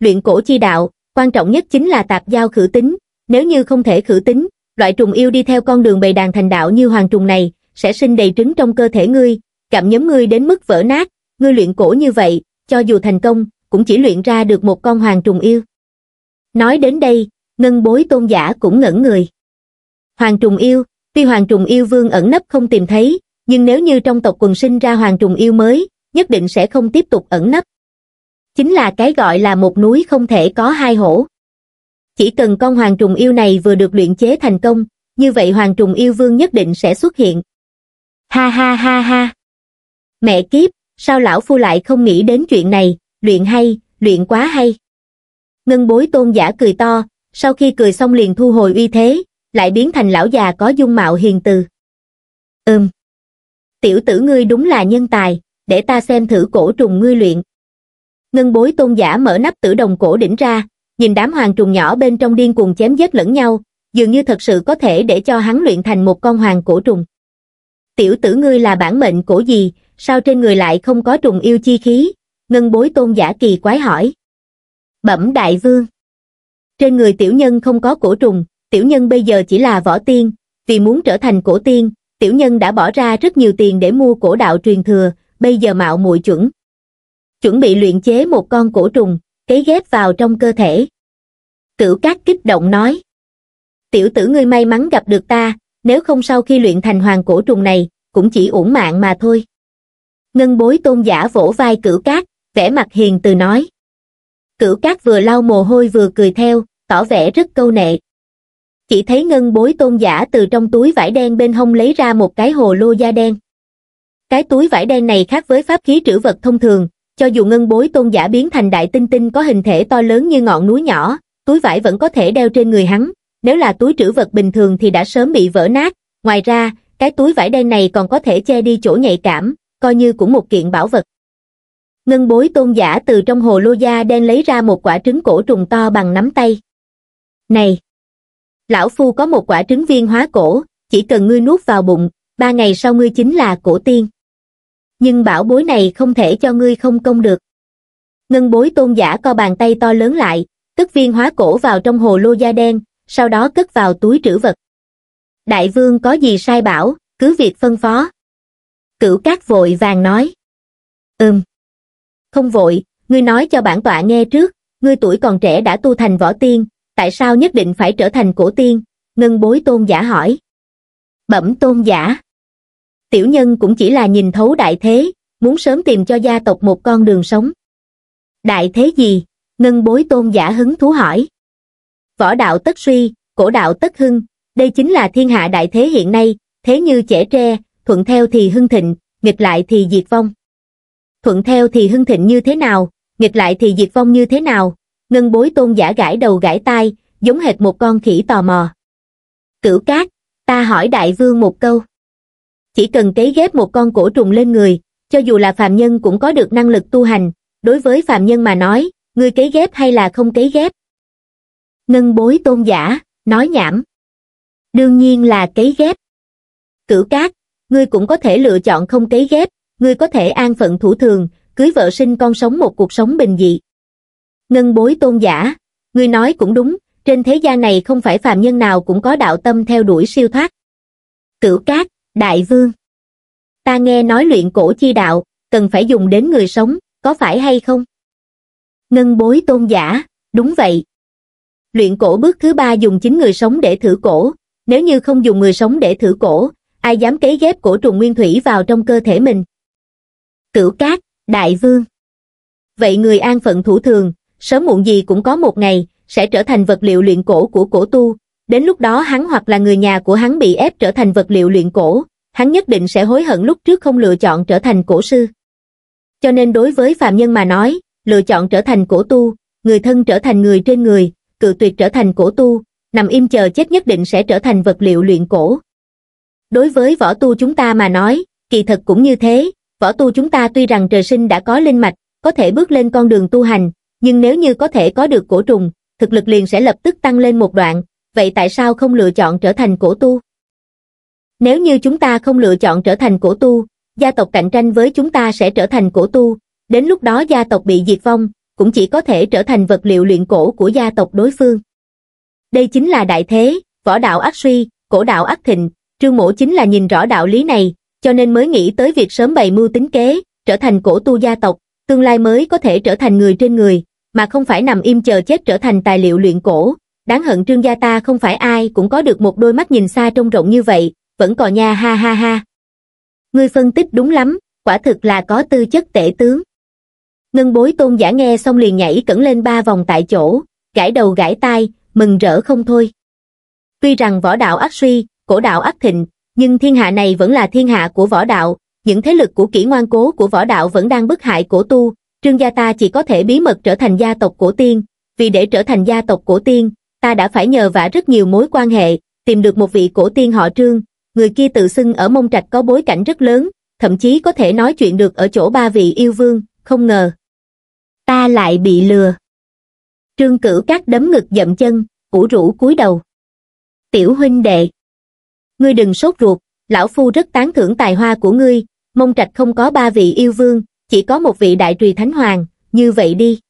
Luyện cổ chi đạo, quan trọng nhất chính là tạp giao khử tính, nếu như không thể khử tính, loại trùng yêu đi theo con đường bầy đàn thành đạo như hoàng trùng này, sẽ sinh đầy trứng trong cơ thể ngươi, cảm nhóm ngươi đến mức vỡ nát, ngươi luyện cổ như vậy, cho dù thành công, cũng chỉ luyện ra được một con hoàng trùng yêu. Nói đến đây, ngân bối tôn giả cũng ngẩn người. Hoàng trùng yêu, tuy hoàng trùng yêu vương ẩn nấp không tìm thấy, nhưng nếu như trong tộc quần sinh ra hoàng trùng yêu mới, nhất định sẽ không tiếp tục ẩn nấp. Chính là cái gọi là một núi không thể có hai hổ. Chỉ cần con hoàng trùng yêu này vừa được luyện chế thành công, như vậy hoàng trùng yêu vương nhất định sẽ xuất hiện. Ha ha ha ha! Mẹ kiếp, sao lão phu lại không nghĩ đến chuyện này, luyện hay, luyện quá hay. Ngân bối tôn giả cười to, sau khi cười xong liền thu hồi uy thế, lại biến thành lão già có dung mạo hiền từ. Ừm tiểu tử ngươi đúng là nhân tài, để ta xem thử cổ trùng ngươi luyện. Ngân bối tôn giả mở nắp tử đồng cổ đỉnh ra, nhìn đám hoàng trùng nhỏ bên trong điên cuồng chém giết lẫn nhau, dường như thật sự có thể để cho hắn luyện thành một con hoàng cổ trùng. Tiểu tử ngươi là bản mệnh cổ gì, sao trên người lại không có trùng yêu chi khí? Ngân bối tôn giả kỳ quái hỏi. Bẩm đại vương. Trên người tiểu nhân không có cổ trùng, tiểu nhân bây giờ chỉ là võ tiên, vì muốn trở thành cổ tiên, tiểu nhân đã bỏ ra rất nhiều tiền để mua cổ đạo truyền thừa, bây giờ mạo muội chuẩn. Chuẩn bị luyện chế một con cổ trùng, cấy ghép vào trong cơ thể. Cửu cát kích động nói. Tiểu tử ngươi may mắn gặp được ta, nếu không sau khi luyện thành hoàng cổ trùng này, cũng chỉ uổng mạng mà thôi. Ngân bối tôn giả vỗ vai cửu cát, vẻ mặt hiền từ nói. Cửu cát vừa lau mồ hôi vừa cười theo, tỏ vẻ rất câu nệ chỉ thấy ngân bối tôn giả từ trong túi vải đen bên hông lấy ra một cái hồ lô da đen. Cái túi vải đen này khác với pháp khí trữ vật thông thường, cho dù ngân bối tôn giả biến thành đại tinh tinh có hình thể to lớn như ngọn núi nhỏ, túi vải vẫn có thể đeo trên người hắn, nếu là túi trữ vật bình thường thì đã sớm bị vỡ nát, ngoài ra, cái túi vải đen này còn có thể che đi chỗ nhạy cảm, coi như cũng một kiện bảo vật. Ngân bối tôn giả từ trong hồ lô da đen lấy ra một quả trứng cổ trùng to bằng nắm tay. Này, lão phu có một quả trứng viên hóa cổ chỉ cần ngươi nuốt vào bụng ba ngày sau ngươi chính là cổ tiên nhưng bảo bối này không thể cho ngươi không công được ngân bối tôn giả co bàn tay to lớn lại tức viên hóa cổ vào trong hồ lô da đen sau đó cất vào túi trữ vật đại vương có gì sai bảo cứ việc phân phó cửu cát vội vàng nói ừm không vội ngươi nói cho bản tọa nghe trước ngươi tuổi còn trẻ đã tu thành võ tiên tại sao nhất định phải trở thành cổ tiên, ngân bối tôn giả hỏi. Bẩm tôn giả. Tiểu nhân cũng chỉ là nhìn thấu đại thế, muốn sớm tìm cho gia tộc một con đường sống. Đại thế gì? Ngân bối tôn giả hứng thú hỏi. Võ đạo tất suy, cổ đạo tất hưng, đây chính là thiên hạ đại thế hiện nay, thế như trẻ tre, thuận theo thì hưng thịnh, nghịch lại thì diệt vong. Thuận theo thì hưng thịnh như thế nào, nghịch lại thì diệt vong như thế nào, ngân bối tôn giả gãi đầu gãi tai giống hệt một con khỉ tò mò cửu cát ta hỏi đại vương một câu chỉ cần cấy ghép một con cổ trùng lên người cho dù là phàm nhân cũng có được năng lực tu hành đối với phàm nhân mà nói ngươi cấy ghép hay là không cấy ghép ngân bối tôn giả nói nhảm đương nhiên là cấy ghép cửu cát ngươi cũng có thể lựa chọn không cấy ghép ngươi có thể an phận thủ thường cưới vợ sinh con sống một cuộc sống bình dị ngân bối tôn giả ngươi nói cũng đúng trên thế gian này không phải phàm nhân nào cũng có đạo tâm theo đuổi siêu thoát cửu cát đại vương ta nghe nói luyện cổ chi đạo cần phải dùng đến người sống có phải hay không ngân bối tôn giả đúng vậy luyện cổ bước thứ ba dùng chính người sống để thử cổ nếu như không dùng người sống để thử cổ ai dám cấy ghép cổ trùng nguyên thủy vào trong cơ thể mình cửu cát đại vương vậy người an phận thủ thường sớm muộn gì cũng có một ngày, sẽ trở thành vật liệu luyện cổ của cổ tu. Đến lúc đó hắn hoặc là người nhà của hắn bị ép trở thành vật liệu luyện cổ, hắn nhất định sẽ hối hận lúc trước không lựa chọn trở thành cổ sư. Cho nên đối với phạm nhân mà nói, lựa chọn trở thành cổ tu, người thân trở thành người trên người, cự tuyệt trở thành cổ tu, nằm im chờ chết nhất định sẽ trở thành vật liệu luyện cổ. Đối với võ tu chúng ta mà nói, kỳ thật cũng như thế, võ tu chúng ta tuy rằng trời sinh đã có linh mạch, có thể bước lên con đường tu hành, nhưng nếu như có thể có được cổ trùng, thực lực liền sẽ lập tức tăng lên một đoạn, vậy tại sao không lựa chọn trở thành cổ tu? Nếu như chúng ta không lựa chọn trở thành cổ tu, gia tộc cạnh tranh với chúng ta sẽ trở thành cổ tu, đến lúc đó gia tộc bị diệt vong, cũng chỉ có thể trở thành vật liệu luyện cổ của gia tộc đối phương. Đây chính là đại thế, võ đạo ác suy, cổ đạo ác thịnh, trương mổ chính là nhìn rõ đạo lý này, cho nên mới nghĩ tới việc sớm bày mưu tính kế, trở thành cổ tu gia tộc, tương lai mới có thể trở thành người trên người, mà không phải nằm im chờ chết trở thành tài liệu luyện cổ. Đáng hận trương gia ta không phải ai cũng có được một đôi mắt nhìn xa trông rộng như vậy, vẫn còn nha ha ha ha. Ngươi phân tích đúng lắm, quả thực là có tư chất tể tướng. Ngân bối tôn giả nghe xong liền nhảy cẩn lên ba vòng tại chỗ, gãi đầu gãi tai, mừng rỡ không thôi. Tuy rằng võ đạo ác suy, cổ đạo ác thịnh, nhưng thiên hạ này vẫn là thiên hạ của võ đạo, những thế lực của kỹ ngoan cố của võ đạo vẫn đang bức hại cổ tu, Trương gia ta chỉ có thể bí mật trở thành gia tộc cổ tiên, vì để trở thành gia tộc cổ tiên, ta đã phải nhờ vả rất nhiều mối quan hệ, tìm được một vị cổ tiên họ Trương, người kia tự xưng ở mông trạch có bối cảnh rất lớn, thậm chí có thể nói chuyện được ở chỗ ba vị yêu vương, không ngờ. Ta lại bị lừa. Trương cử các đấm ngực dậm chân, ủ rũ cúi đầu. Tiểu huynh đệ. Ngươi đừng sốt ruột, lão phu rất tán thưởng tài hoa của ngươi, mông trạch không có ba vị yêu vương, chỉ có một vị đại trùy thánh hoàng, như vậy đi.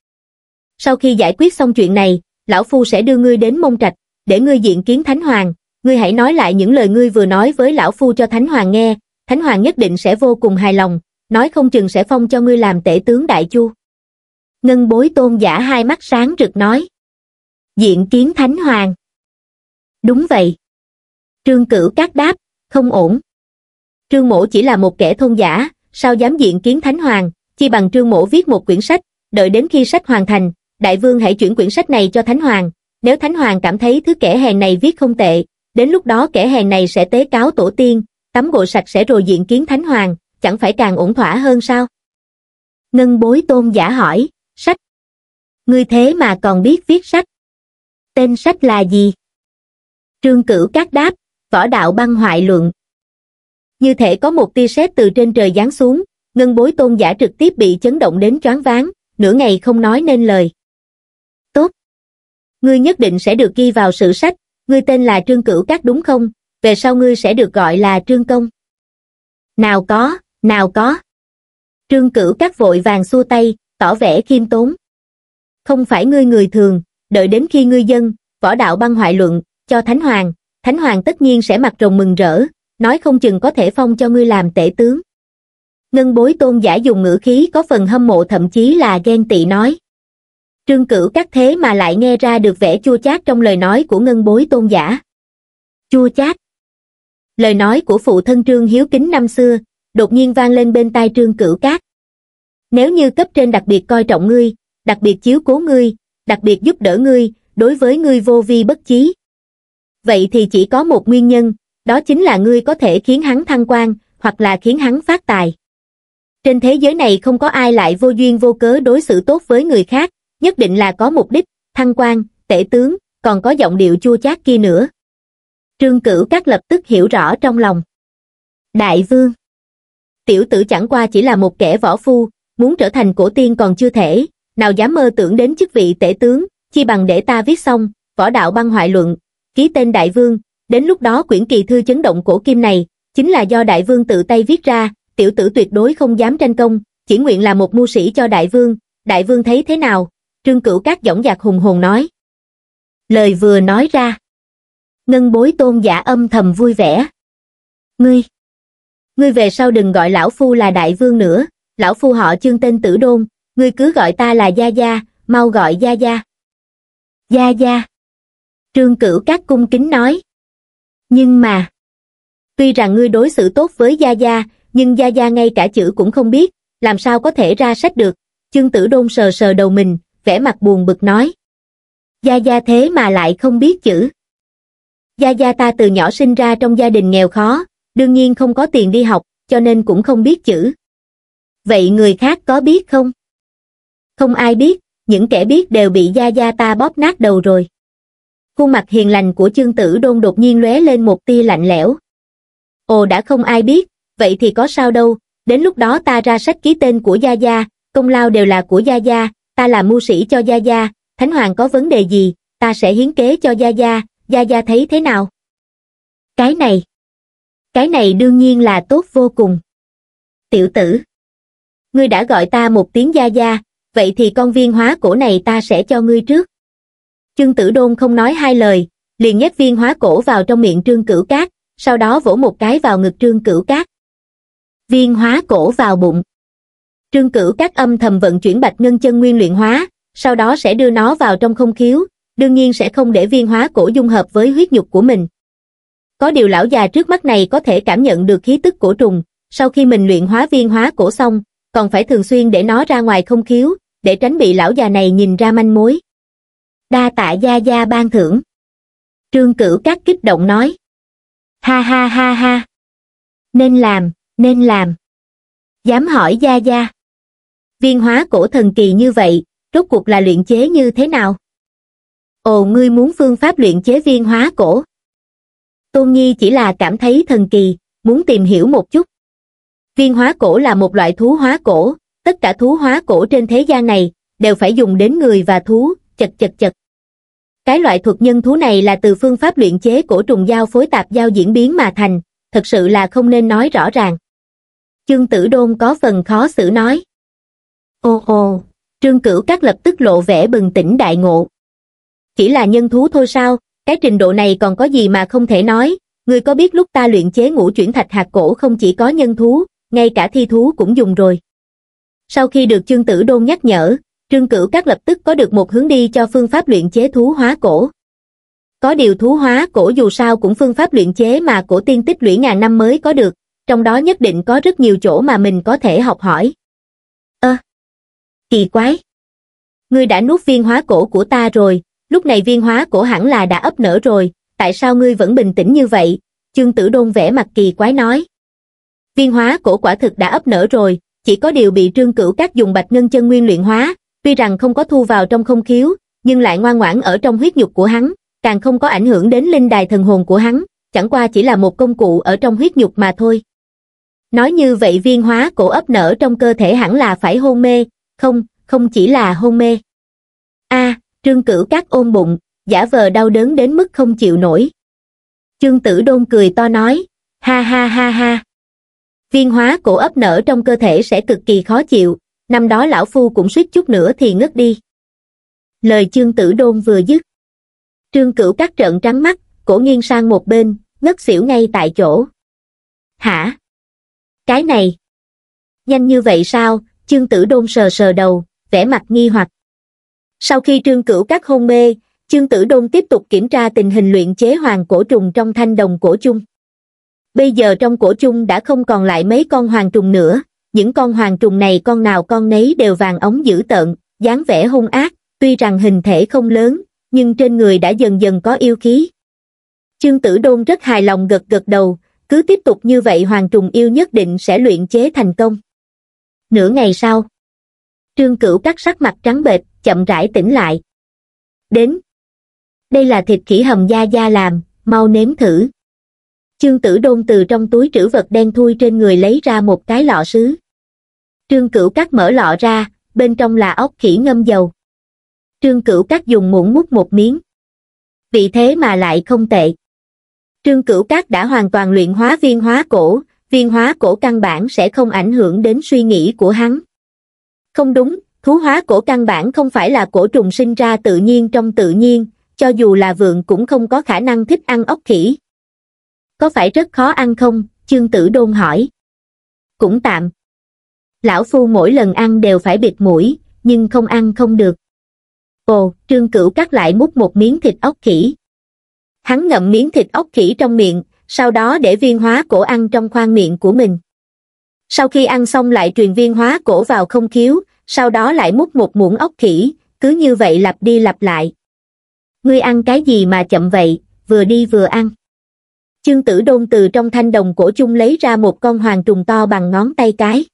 Sau khi giải quyết xong chuyện này, lão phu sẽ đưa ngươi đến mông trạch, để ngươi diện kiến thánh hoàng, ngươi hãy nói lại những lời ngươi vừa nói với lão phu cho thánh hoàng nghe, thánh hoàng nhất định sẽ vô cùng hài lòng, nói không chừng sẽ phong cho ngươi làm tể tướng đại chu. Ngân bối tôn giả hai mắt sáng rực nói. Diện kiến thánh hoàng. Đúng vậy. Trương cửu các đáp, không ổn. Trương mổ chỉ là một kẻ thôn giả, sao dám diện kiến Thánh Hoàng, chi bằng trương mổ viết một quyển sách, đợi đến khi sách hoàn thành, đại vương hãy chuyển quyển sách này cho Thánh Hoàng, nếu Thánh Hoàng cảm thấy thứ kẻ hèn này viết không tệ, đến lúc đó kẻ hèn này sẽ tế cáo tổ tiên, tắm gội sạch sẽ rồi diện kiến Thánh Hoàng, chẳng phải càng ổn thỏa hơn sao? Ngân bối tôn giả hỏi, sách. Ngươi thế mà còn biết viết sách. Tên sách là gì? Trương cửu các đáp, võ đạo băng hoại luận, như thể có một tia sét từ trên trời giáng xuống, ngân bối tôn giả trực tiếp bị chấn động đến choáng váng, nửa ngày không nói nên lời. Tốt! Ngươi nhất định sẽ được ghi vào sử sách, ngươi tên là Trương Cửu Cát đúng không? Về sau ngươi sẽ được gọi là Trương Công. Nào có, nào có! Trương Cửu Cát vội vàng xua tay, tỏ vẻ khiêm tốn. Không phải ngươi người thường, đợi đến khi ngươi dân, võ đạo băng hoại luận, cho Thánh Hoàng, Thánh Hoàng tất nhiên sẽ mặc rồng mừng rỡ, nói không chừng có thể phong cho ngươi làm tể tướng ngân bối tôn giả dùng ngữ khí có phần hâm mộ thậm chí là ghen tị nói trương cửu các thế mà lại nghe ra được vẻ chua chát trong lời nói của ngân bối tôn giả chua chát lời nói của phụ thân trương hiếu kính năm xưa đột nhiên vang lên bên tai trương cửu cát nếu như cấp trên đặc biệt coi trọng ngươi đặc biệt chiếu cố ngươi đặc biệt giúp đỡ ngươi đối với ngươi vô vi bất chí vậy thì chỉ có một nguyên nhân đó chính là ngươi có thể khiến hắn thăng quan, hoặc là khiến hắn phát tài. Trên thế giới này không có ai lại vô duyên vô cớ đối xử tốt với người khác, nhất định là có mục đích, thăng quan, tể tướng, còn có giọng điệu chua chát kia nữa. Trương cửu các lập tức hiểu rõ trong lòng. Đại vương Tiểu tử chẳng qua chỉ là một kẻ võ phu, muốn trở thành cổ tiên còn chưa thể, nào dám mơ tưởng đến chức vị tể tướng, chi bằng để ta viết xong, võ đạo băng hoại luận, ký tên đại vương, đến lúc đó quyển kỳ thư chấn động cổ kim này, chính là do đại vương tự tay viết ra, tiểu tử tuyệt đối không dám tranh công, chỉ nguyện là một mưu sĩ cho đại vương, đại vương thấy thế nào? Trương Cửu Cát dõng dạc hùng hồn nói. Lời vừa nói ra. Ngân bối tôn giả âm thầm vui vẻ. Ngươi, ngươi về sau đừng gọi lão phu là đại vương nữa, lão phu họ chương tên tử đôn, ngươi cứ gọi ta là Gia Gia, mau gọi Gia Gia. Gia Gia. Trương Cửu Cát cung kính nói. Nhưng mà, tuy rằng ngươi đối xử tốt với Gia Gia, nhưng Gia Gia ngay cả chữ cũng không biết, làm sao có thể ra sách được. Chương tử đôn sờ sờ đầu mình, vẻ mặt buồn bực nói. Gia Gia thế mà lại không biết chữ. Gia Gia ta từ nhỏ sinh ra trong gia đình nghèo khó, đương nhiên không có tiền đi học, cho nên cũng không biết chữ. Vậy người khác có biết không? Không ai biết, những kẻ biết đều bị Gia Gia ta bóp nát đầu rồi khuôn mặt hiền lành của chương tử đôn đột nhiên lóe lên một tia lạnh lẽo ồ đã không ai biết vậy thì có sao đâu đến lúc đó ta ra sách ký tên của gia gia công lao đều là của gia gia ta là mưu sĩ cho gia gia thánh hoàng có vấn đề gì ta sẽ hiến kế cho gia gia gia gia thấy thế nào cái này cái này đương nhiên là tốt vô cùng tiểu tử ngươi đã gọi ta một tiếng gia gia vậy thì con viên hóa cổ này ta sẽ cho ngươi trước Trương Tử Đôn không nói hai lời, liền nhét viên hóa cổ vào trong miệng Trương Cửu Cát, sau đó vỗ một cái vào ngực Trương Cửu Cát. Viên hóa cổ vào bụng. Trương Cửu Cát âm thầm vận chuyển bạch ngân chân nguyên luyện hóa, sau đó sẽ đưa nó vào trong không khiếu, đương nhiên sẽ không để viên hóa cổ dung hợp với huyết nhục của mình. Có điều lão già trước mắt này có thể cảm nhận được khí tức của trùng, sau khi mình luyện hóa viên hóa cổ xong, còn phải thường xuyên để nó ra ngoài không khiếu, để tránh bị lão già này nhìn ra manh mối đa tạ gia gia ban thưởng trương cửu các kích động nói ha ha ha ha nên làm nên làm dám hỏi gia gia viên hóa cổ thần kỳ như vậy rốt cuộc là luyện chế như thế nào ồ ngươi muốn phương pháp luyện chế viên hóa cổ tôn nhi chỉ là cảm thấy thần kỳ muốn tìm hiểu một chút viên hóa cổ là một loại thú hóa cổ tất cả thú hóa cổ trên thế gian này đều phải dùng đến người và thú chật chật chật cái loại thuật nhân thú này là từ phương pháp luyện chế cổ trùng giao phối tạp giao diễn biến mà thành, thật sự là không nên nói rõ ràng. trương tử đôn có phần khó xử nói. Ô ô, trương cửu các lập tức lộ vẻ bừng tỉnh đại ngộ. Chỉ là nhân thú thôi sao, cái trình độ này còn có gì mà không thể nói, người có biết lúc ta luyện chế ngũ chuyển thạch hạt cổ không chỉ có nhân thú, ngay cả thi thú cũng dùng rồi. Sau khi được trương tử đôn nhắc nhở, trương cửu Cát lập tức có được một hướng đi cho phương pháp luyện chế thú hóa cổ có điều thú hóa cổ dù sao cũng phương pháp luyện chế mà cổ tiên tích lũy ngàn năm mới có được trong đó nhất định có rất nhiều chỗ mà mình có thể học hỏi ơ kỳ quái ngươi đã nuốt viên hóa cổ của ta rồi lúc này viên hóa cổ hẳn là đã ấp nở rồi tại sao ngươi vẫn bình tĩnh như vậy Trương tử đôn vẽ mặt kỳ quái nói viên hóa cổ quả thực đã ấp nở rồi chỉ có điều bị trương cửu Cát dùng bạch ngân chân nguyên luyện hóa tuy rằng không có thu vào trong không khiếu, nhưng lại ngoan ngoãn ở trong huyết nhục của hắn, càng không có ảnh hưởng đến linh đài thần hồn của hắn, chẳng qua chỉ là một công cụ ở trong huyết nhục mà thôi. Nói như vậy viên hóa cổ ấp nở trong cơ thể hẳn là phải hôn mê, không, không chỉ là hôn mê. a trương cửu các ôm bụng, giả vờ đau đớn đến mức không chịu nổi. Trương tử đôn cười to nói, ha ha ha ha. Viên hóa cổ ấp nở trong cơ thể sẽ cực kỳ khó chịu, năm đó lão phu cũng suýt chút nữa thì ngất đi. Lời trương tử đôn vừa dứt. Trương cửu các trợn trắng mắt, cổ nghiêng sang một bên, ngất xỉu ngay tại chỗ. Hả? Cái này? Nhanh như vậy sao? trương tử đôn sờ sờ đầu, vẻ mặt nghi hoặc. Sau khi trương cửu các hôn mê, trương tử đôn tiếp tục kiểm tra tình hình luyện chế hoàng cổ trùng trong thanh đồng cổ chung. Bây giờ trong cổ chung đã không còn lại mấy con hoàng trùng nữa, những con hoàng trùng này con nào con nấy đều vàng ống dữ tợn, dáng vẻ hung ác, tuy rằng hình thể không lớn, nhưng trên người đã dần dần có yêu khí. trương tử đôn rất hài lòng gật gật đầu, cứ tiếp tục như vậy hoàng trùng yêu nhất định sẽ luyện chế thành công. Nửa ngày sau, trương cửu cắt sắc mặt trắng bệch, chậm rãi tỉnh lại. Đến, đây là thịt khỉ hầm da da làm, mau nếm thử. trương tử đôn từ trong túi trữ vật đen thui trên người lấy ra một cái lọ sứ. Trương Cửu Cát mở lọ ra, bên trong là ốc khỉ ngâm dầu. Trương Cửu Cát dùng muỗng mút một miếng. vì thế mà lại không tệ. Trương Cửu Cát đã hoàn toàn luyện hóa viên hóa cổ, viên hóa cổ căn bản sẽ không ảnh hưởng đến suy nghĩ của hắn. Không đúng, thú hóa cổ căn bản không phải là cổ trùng sinh ra tự nhiên trong tự nhiên, cho dù là vượng cũng không có khả năng thích ăn ốc khỉ. Có phải rất khó ăn không? Trương tử đôn hỏi. Cũng tạm lão phu mỗi lần ăn đều phải bịt mũi, nhưng không ăn không được. Ồ, trương cửu cắt lại mút một miếng thịt ốc khỉ. Hắn ngậm miếng thịt ốc khỉ trong miệng, sau đó để viên hóa cổ ăn trong khoang miệng của mình. Sau khi ăn xong lại truyền viên hóa cổ vào không khiếu, sau đó lại mút một muỗng ốc khỉ, cứ như vậy lặp đi lặp lại. Ngươi ăn cái gì mà chậm vậy, vừa đi vừa ăn. Chương tử đôn từ trong thanh đồng cổ chung lấy ra một con hoàng trùng to bằng ngón tay cái.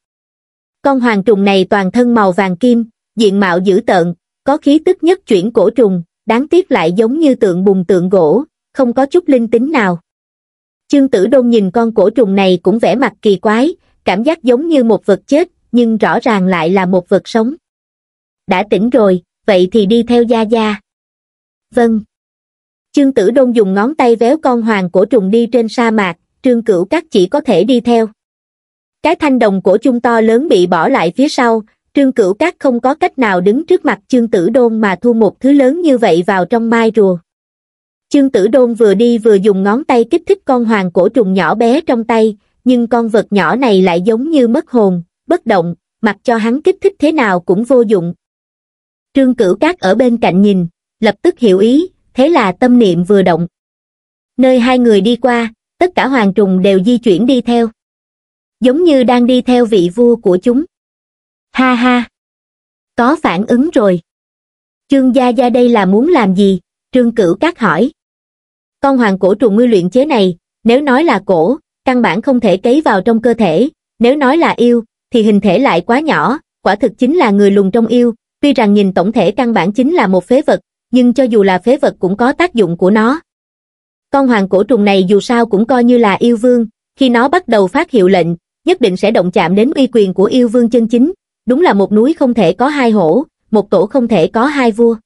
Con hoàng trùng này toàn thân màu vàng kim, diện mạo dữ tợn, có khí tức nhất chuyển cổ trùng, đáng tiếc lại giống như tượng bùn tượng gỗ, không có chút linh tính nào. trương tử đôn nhìn con cổ trùng này cũng vẻ mặt kỳ quái, cảm giác giống như một vật chết, nhưng rõ ràng lại là một vật sống. Đã tỉnh rồi, vậy thì đi theo Gia Gia. Vâng. trương tử đôn dùng ngón tay véo con hoàng cổ trùng đi trên sa mạc, trương cửu các chỉ có thể đi theo. Cái thanh đồng của chung to lớn bị bỏ lại phía sau, trương cửu cát không có cách nào đứng trước mặt trương tử đôn mà thu một thứ lớn như vậy vào trong mai rùa. trương tử đôn vừa đi vừa dùng ngón tay kích thích con hoàng cổ trùng nhỏ bé trong tay, nhưng con vật nhỏ này lại giống như mất hồn, bất động, mặc cho hắn kích thích thế nào cũng vô dụng. Trương cửu cát ở bên cạnh nhìn, lập tức hiểu ý, thế là tâm niệm vừa động. Nơi hai người đi qua, tất cả hoàng trùng đều di chuyển đi theo giống như đang đi theo vị vua của chúng. Ha ha! Có phản ứng rồi. Trương Gia Gia đây là muốn làm gì? Trương Cửu Cát hỏi. Con hoàng cổ trùng Ngư luyện chế này, nếu nói là cổ, căn bản không thể cấy vào trong cơ thể, nếu nói là yêu, thì hình thể lại quá nhỏ, quả thực chính là người lùng trong yêu, tuy rằng nhìn tổng thể căn bản chính là một phế vật, nhưng cho dù là phế vật cũng có tác dụng của nó. Con hoàng cổ trùng này dù sao cũng coi như là yêu vương, khi nó bắt đầu phát hiệu lệnh, nhất định sẽ động chạm đến uy quyền của yêu vương chân chính, đúng là một núi không thể có hai hổ, một tổ không thể có hai vua.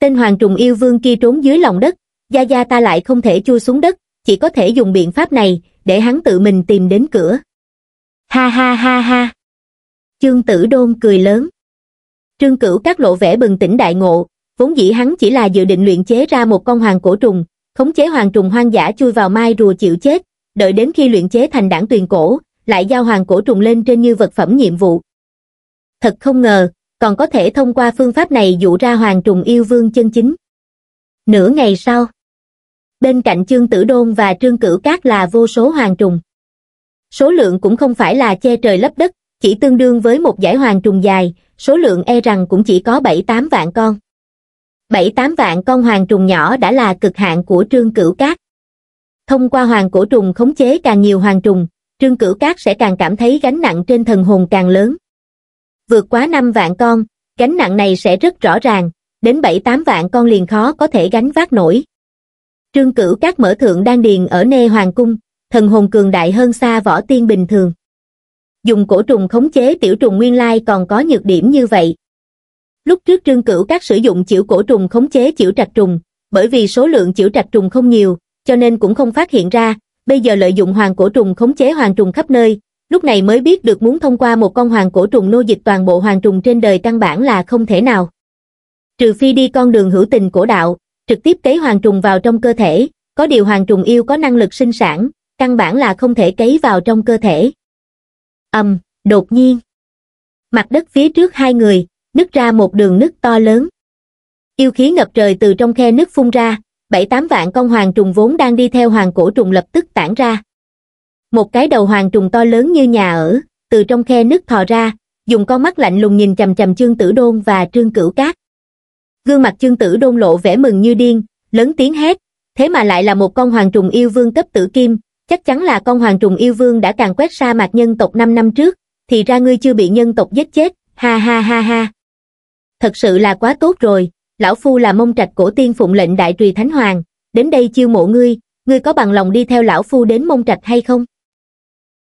Tên hoàng trùng yêu vương kia trốn dưới lòng đất, Gia Gia ta lại không thể chui xuống đất, chỉ có thể dùng biện pháp này, để hắn tự mình tìm đến cửa. Ha ha ha ha. trương tử đôn cười lớn. Trương cửu các lộ vẻ bừng tỉnh đại ngộ, vốn dĩ hắn chỉ là dự định luyện chế ra một con hoàng cổ trùng, khống chế hoàng trùng hoang dã chui vào mai rùa chịu chết, đợi đến khi luyện chế thành đảng tuyền cổ, lại giao hoàng cổ trùng lên trên như vật phẩm nhiệm vụ. Thật không ngờ, còn có thể thông qua phương pháp này dụ ra hoàng trùng yêu vương chân chính. Nửa ngày sau, bên cạnh trương tử đôn và trương cửu cát là vô số hoàng trùng. Số lượng cũng không phải là che trời lấp đất, chỉ tương đương với một giải hoàng trùng dài, số lượng e rằng cũng chỉ có 7-8 vạn con. 7-8 vạn con hoàng trùng nhỏ đã là cực hạn của trương cửu cát. Thông qua hoàng cổ trùng khống chế càng nhiều hoàng trùng, Trương Cửu Cát sẽ càng cảm thấy gánh nặng trên thần hồn càng lớn. Vượt quá 5 vạn con, gánh nặng này sẽ rất rõ ràng, đến 7-8 vạn con liền khó có thể gánh vác nổi. Trương Cửu Cát mở thượng đan điền ở Nê Hoàng Cung, thần hồn cường đại hơn xa võ tiên bình thường. Dùng cổ trùng khống chế tiểu trùng nguyên lai còn có nhược điểm như vậy. Lúc trước Trương Cửu Cát sử dụng chịu cổ trùng khống chế chịu trạch trùng, bởi vì số lượng chịu trạch trùng không nhiều, cho nên cũng không phát hiện ra, bây giờ lợi dụng hoàng cổ trùng khống chế hoàng trùng khắp nơi, lúc này mới biết được muốn thông qua một con hoàng cổ trùng nô dịch toàn bộ hoàng trùng trên đời căn bản là không thể nào. Trừ phi đi con đường hữu tình cổ đạo, trực tiếp cấy hoàng trùng vào trong cơ thể, có điều hoàng trùng yêu có năng lực sinh sản, căn bản là không thể cấy vào trong cơ thể. Ầm, đột nhiên. Mặt đất phía trước hai người, nứt ra một đường nứt to lớn. Yêu khí ngập trời từ trong khe nứt phun ra, bảy tám vạn con hoàng trùng vốn đang đi theo hoàng cổ trùng lập tức tản ra. Một cái đầu hoàng trùng to lớn như nhà ở, từ trong khe nước thò ra, dùng con mắt lạnh lùng nhìn chầm chầm Trương Tử Đôn và Trương Cửu Cát. Gương mặt Trương Tử Đôn lộ vẻ mừng như điên, lớn tiếng hét, thế mà lại là một con hoàng trùng yêu vương cấp tử kim, chắc chắn là con hoàng trùng yêu vương đã càng quét sa mạc nhân tộc 5 năm trước, thì ra ngươi chưa bị nhân tộc giết chết, ha ha ha ha. Thật sự là quá tốt rồi, lão phu là mông trạch cổ tiên phụng lệnh đại trùy thánh hoàng, đến đây chiêu mộ ngươi, ngươi có bằng lòng đi theo lão phu đến mông trạch hay không?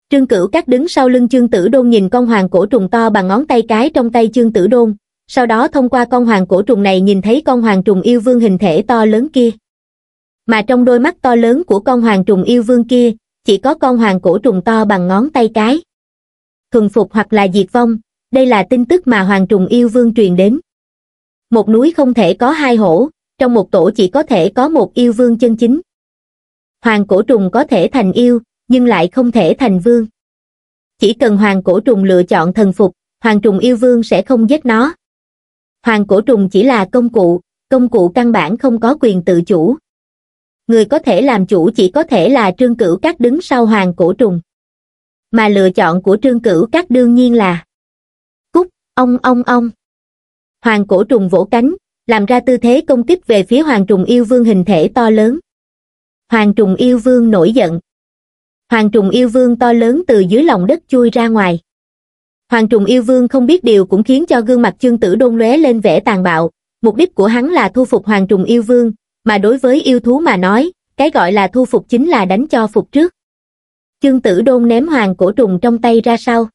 Trương Cửu các đứng sau lưng Trương Tử Đôn nhìn con hoàng cổ trùng to bằng ngón tay cái trong tay Trương Tử Đôn, sau đó thông qua con hoàng cổ trùng này nhìn thấy con hoàng trùng yêu vương hình thể to lớn kia. Mà trong đôi mắt to lớn của con hoàng trùng yêu vương kia, chỉ có con hoàng cổ trùng to bằng ngón tay cái. Thuần phục hoặc là diệt vong, đây là tin tức mà hoàng trùng yêu vương truyền đến một núi không thể có hai hổ, trong một tổ chỉ có thể có một yêu vương chân chính. Hoàng cổ trùng có thể thành yêu, nhưng lại không thể thành vương. Chỉ cần hoàng cổ trùng lựa chọn thần phục, hoàng trùng yêu vương sẽ không giết nó. Hoàng cổ trùng chỉ là công cụ, công cụ căn bản không có quyền tự chủ. Người có thể làm chủ chỉ có thể là trương cửu các đứng sau hoàng cổ trùng. Mà lựa chọn của trương cửu các đương nhiên là Cúc, ông ông ông hoàng cổ trùng vỗ cánh làm ra tư thế công kích về phía hoàng trùng yêu vương hình thể to lớn hoàng trùng yêu vương nổi giận hoàng trùng yêu vương to lớn từ dưới lòng đất chui ra ngoài hoàng trùng yêu vương không biết điều cũng khiến cho gương mặt chương tử đôn lóe lên vẻ tàn bạo mục đích của hắn là thu phục hoàng trùng yêu vương mà đối với yêu thú mà nói cái gọi là thu phục chính là đánh cho phục trước chương tử đôn ném hoàng cổ trùng trong tay ra sau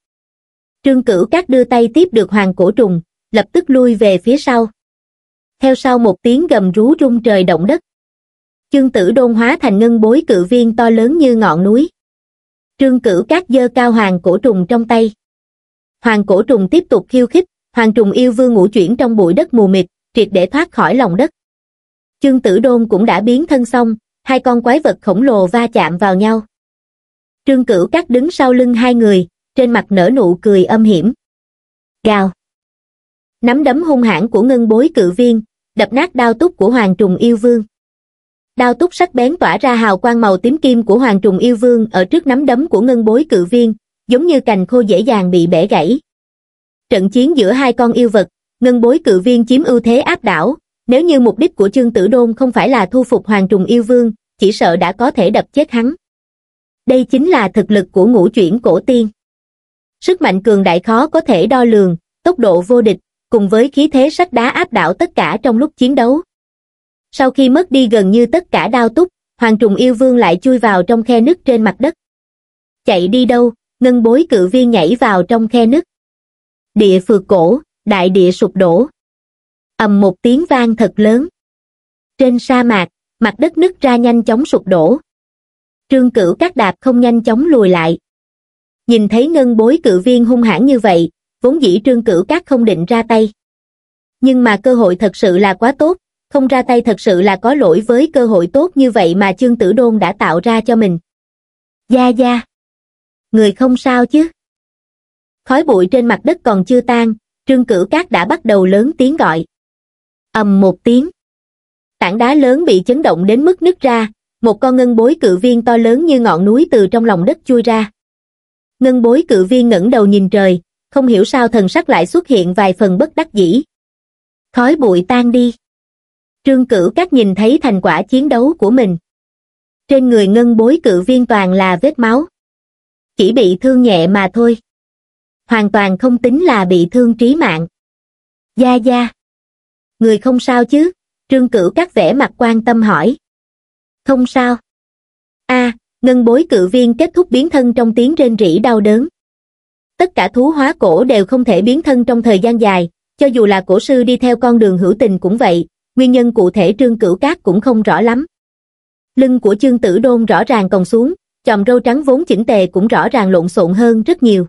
trương cửu cát đưa tay tiếp được hoàng cổ trùng lập tức lui về phía sau. Theo sau một tiếng gầm rú rung trời động đất. Chương tử đôn hóa thành ngân bối cự viên to lớn như ngọn núi. Trương cử cát dơ cao hoàng cổ trùng trong tay. Hoàng cổ trùng tiếp tục khiêu khích, hoàng trùng yêu vương ngũ chuyển trong bụi đất mù mịt, triệt để thoát khỏi lòng đất. Chương tử đôn cũng đã biến thân xong, hai con quái vật khổng lồ va chạm vào nhau. Trương cửu cắt đứng sau lưng hai người, trên mặt nở nụ cười âm hiểm. Gào! nắm đấm hung hãn của ngân bối cự viên đập nát đao túc của hoàng trùng yêu vương đao túc sắc bén tỏa ra hào quang màu tím kim của hoàng trùng yêu vương ở trước nắm đấm của ngân bối cự viên giống như cành khô dễ dàng bị bẻ gãy trận chiến giữa hai con yêu vật ngân bối cự viên chiếm ưu thế áp đảo nếu như mục đích của Trương tử đôn không phải là thu phục hoàng trùng yêu vương chỉ sợ đã có thể đập chết hắn đây chính là thực lực của ngũ chuyển cổ tiên sức mạnh cường đại khó có thể đo lường tốc độ vô địch cùng với khí thế sắt đá áp đảo tất cả trong lúc chiến đấu. Sau khi mất đi gần như tất cả đao túc, Hoàng trùng yêu vương lại chui vào trong khe nứt trên mặt đất. Chạy đi đâu, ngân bối cự viên nhảy vào trong khe nứt. Địa phượt cổ, đại địa sụp đổ. ầm một tiếng vang thật lớn. Trên sa mạc, mặt đất nứt ra nhanh chóng sụp đổ. Trương cửu các đạp không nhanh chóng lùi lại. Nhìn thấy ngân bối cự viên hung hãn như vậy, vốn dĩ trương cửu cát không định ra tay nhưng mà cơ hội thật sự là quá tốt không ra tay thật sự là có lỗi với cơ hội tốt như vậy mà trương tử đôn đã tạo ra cho mình gia gia người không sao chứ khói bụi trên mặt đất còn chưa tan trương cửu cát đã bắt đầu lớn tiếng gọi ầm một tiếng tảng đá lớn bị chấn động đến mức nứt ra một con ngân bối cự viên to lớn như ngọn núi từ trong lòng đất chui ra ngân bối cự viên ngẩng đầu nhìn trời không hiểu sao thần sắc lại xuất hiện vài phần bất đắc dĩ. Khói bụi tan đi. Trương Cử các nhìn thấy thành quả chiến đấu của mình. Trên người ngân bối cự viên toàn là vết máu. Chỉ bị thương nhẹ mà thôi. Hoàn toàn không tính là bị thương trí mạng. Gia Gia. Người không sao chứ? Trương Cử các vẻ mặt quan tâm hỏi. Không sao. a ngân bối cự viên kết thúc biến thân trong tiếng rên rỉ đau đớn tất cả thú hóa cổ đều không thể biến thân trong thời gian dài, cho dù là cổ sư đi theo con đường hữu tình cũng vậy, nguyên nhân cụ thể trương cửu cát cũng không rõ lắm. Lưng của trương tử đôn rõ ràng còn xuống, chòm râu trắng vốn chỉnh tề cũng rõ ràng lộn xộn hơn rất nhiều.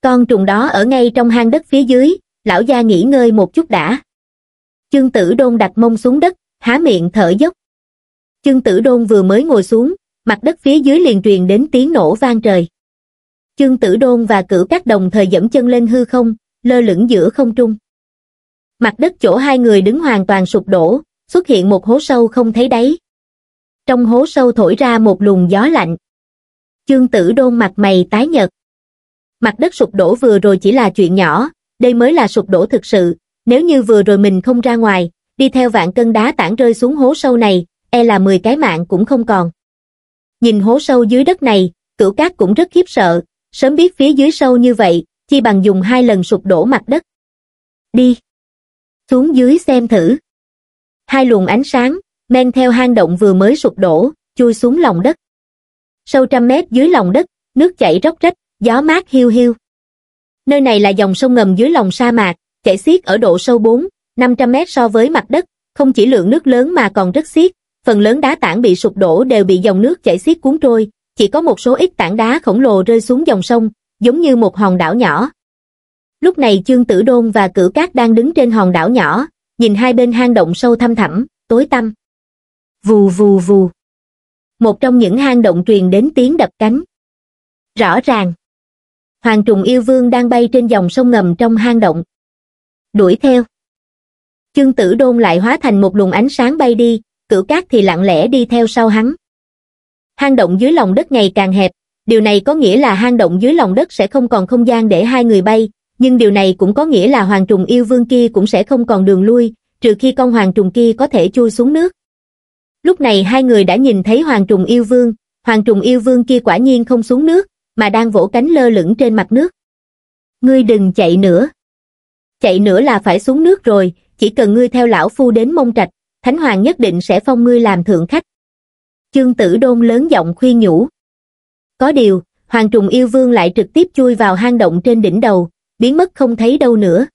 Con trùng đó ở ngay trong hang đất phía dưới, lão gia nghỉ ngơi một chút đã. trương tử đôn đặt mông xuống đất, há miệng thở dốc. trương tử đôn vừa mới ngồi xuống, mặt đất phía dưới liền truyền đến tiếng nổ vang trời. Trương Tử Đôn và Cửu Cát đồng thời dẫm chân lên hư không, lơ lửng giữa không trung. Mặt đất chỗ hai người đứng hoàn toàn sụp đổ, xuất hiện một hố sâu không thấy đáy. Trong hố sâu thổi ra một luồng gió lạnh. Trương Tử Đôn mặt mày tái nhợt. Mặt đất sụp đổ vừa rồi chỉ là chuyện nhỏ, đây mới là sụp đổ thực sự, nếu như vừa rồi mình không ra ngoài, đi theo vạn cân đá tản rơi xuống hố sâu này, e là 10 cái mạng cũng không còn. Nhìn hố sâu dưới đất này, cửu cát cũng rất khiếp sợ, sớm biết phía dưới sâu như vậy, chi bằng dùng hai lần sụp đổ mặt đất. Đi! Xuống dưới xem thử. Hai luồng ánh sáng, men theo hang động vừa mới sụp đổ, chui xuống lòng đất. Sâu trăm mét dưới lòng đất, nước chảy róc rách, gió mát hiu hiu. Nơi này là dòng sông ngầm dưới lòng sa mạc, chảy xiết ở độ sâu 4, 500 mét so với mặt đất, không chỉ lượng nước lớn mà còn rất xiết, phần lớn đá tảng bị sụp đổ đều bị dòng nước chảy xiết cuốn trôi, chỉ có một số ít tảng đá khổng lồ rơi xuống dòng sông, giống như một hòn đảo nhỏ. Lúc này trương Tử Đôn và Cửu Cát đang đứng trên hòn đảo nhỏ, nhìn hai bên hang động sâu thăm thẳm, tối tăm. Vù vù vù. Một trong những hang động truyền đến tiếng đập cánh. Rõ ràng. Hoàng trùng yêu vương đang bay trên dòng sông ngầm trong hang động. Đuổi theo. trương Tử Đôn lại hóa thành một luồng ánh sáng bay đi, Cửu Cát thì lặng lẽ đi theo sau hắn hang động dưới lòng đất ngày càng hẹp điều này có nghĩa là hang động dưới lòng đất sẽ không còn không gian để hai người bay nhưng điều này cũng có nghĩa là hoàng trùng yêu vương kia cũng sẽ không còn đường lui trừ khi con hoàng trùng kia có thể chui xuống nước lúc này hai người đã nhìn thấy hoàng trùng yêu vương hoàng trùng yêu vương kia quả nhiên không xuống nước mà đang vỗ cánh lơ lửng trên mặt nước ngươi đừng chạy nữa chạy nữa là phải xuống nước rồi chỉ cần ngươi theo lão phu đến mông trạch thánh hoàng nhất định sẽ phong ngươi làm thượng khách Chương Tử Đôn lớn giọng khuyên nhủ. Có điều, Hoàng Trùng Yêu Vương lại trực tiếp chui vào hang động trên đỉnh đầu, biến mất không thấy đâu nữa.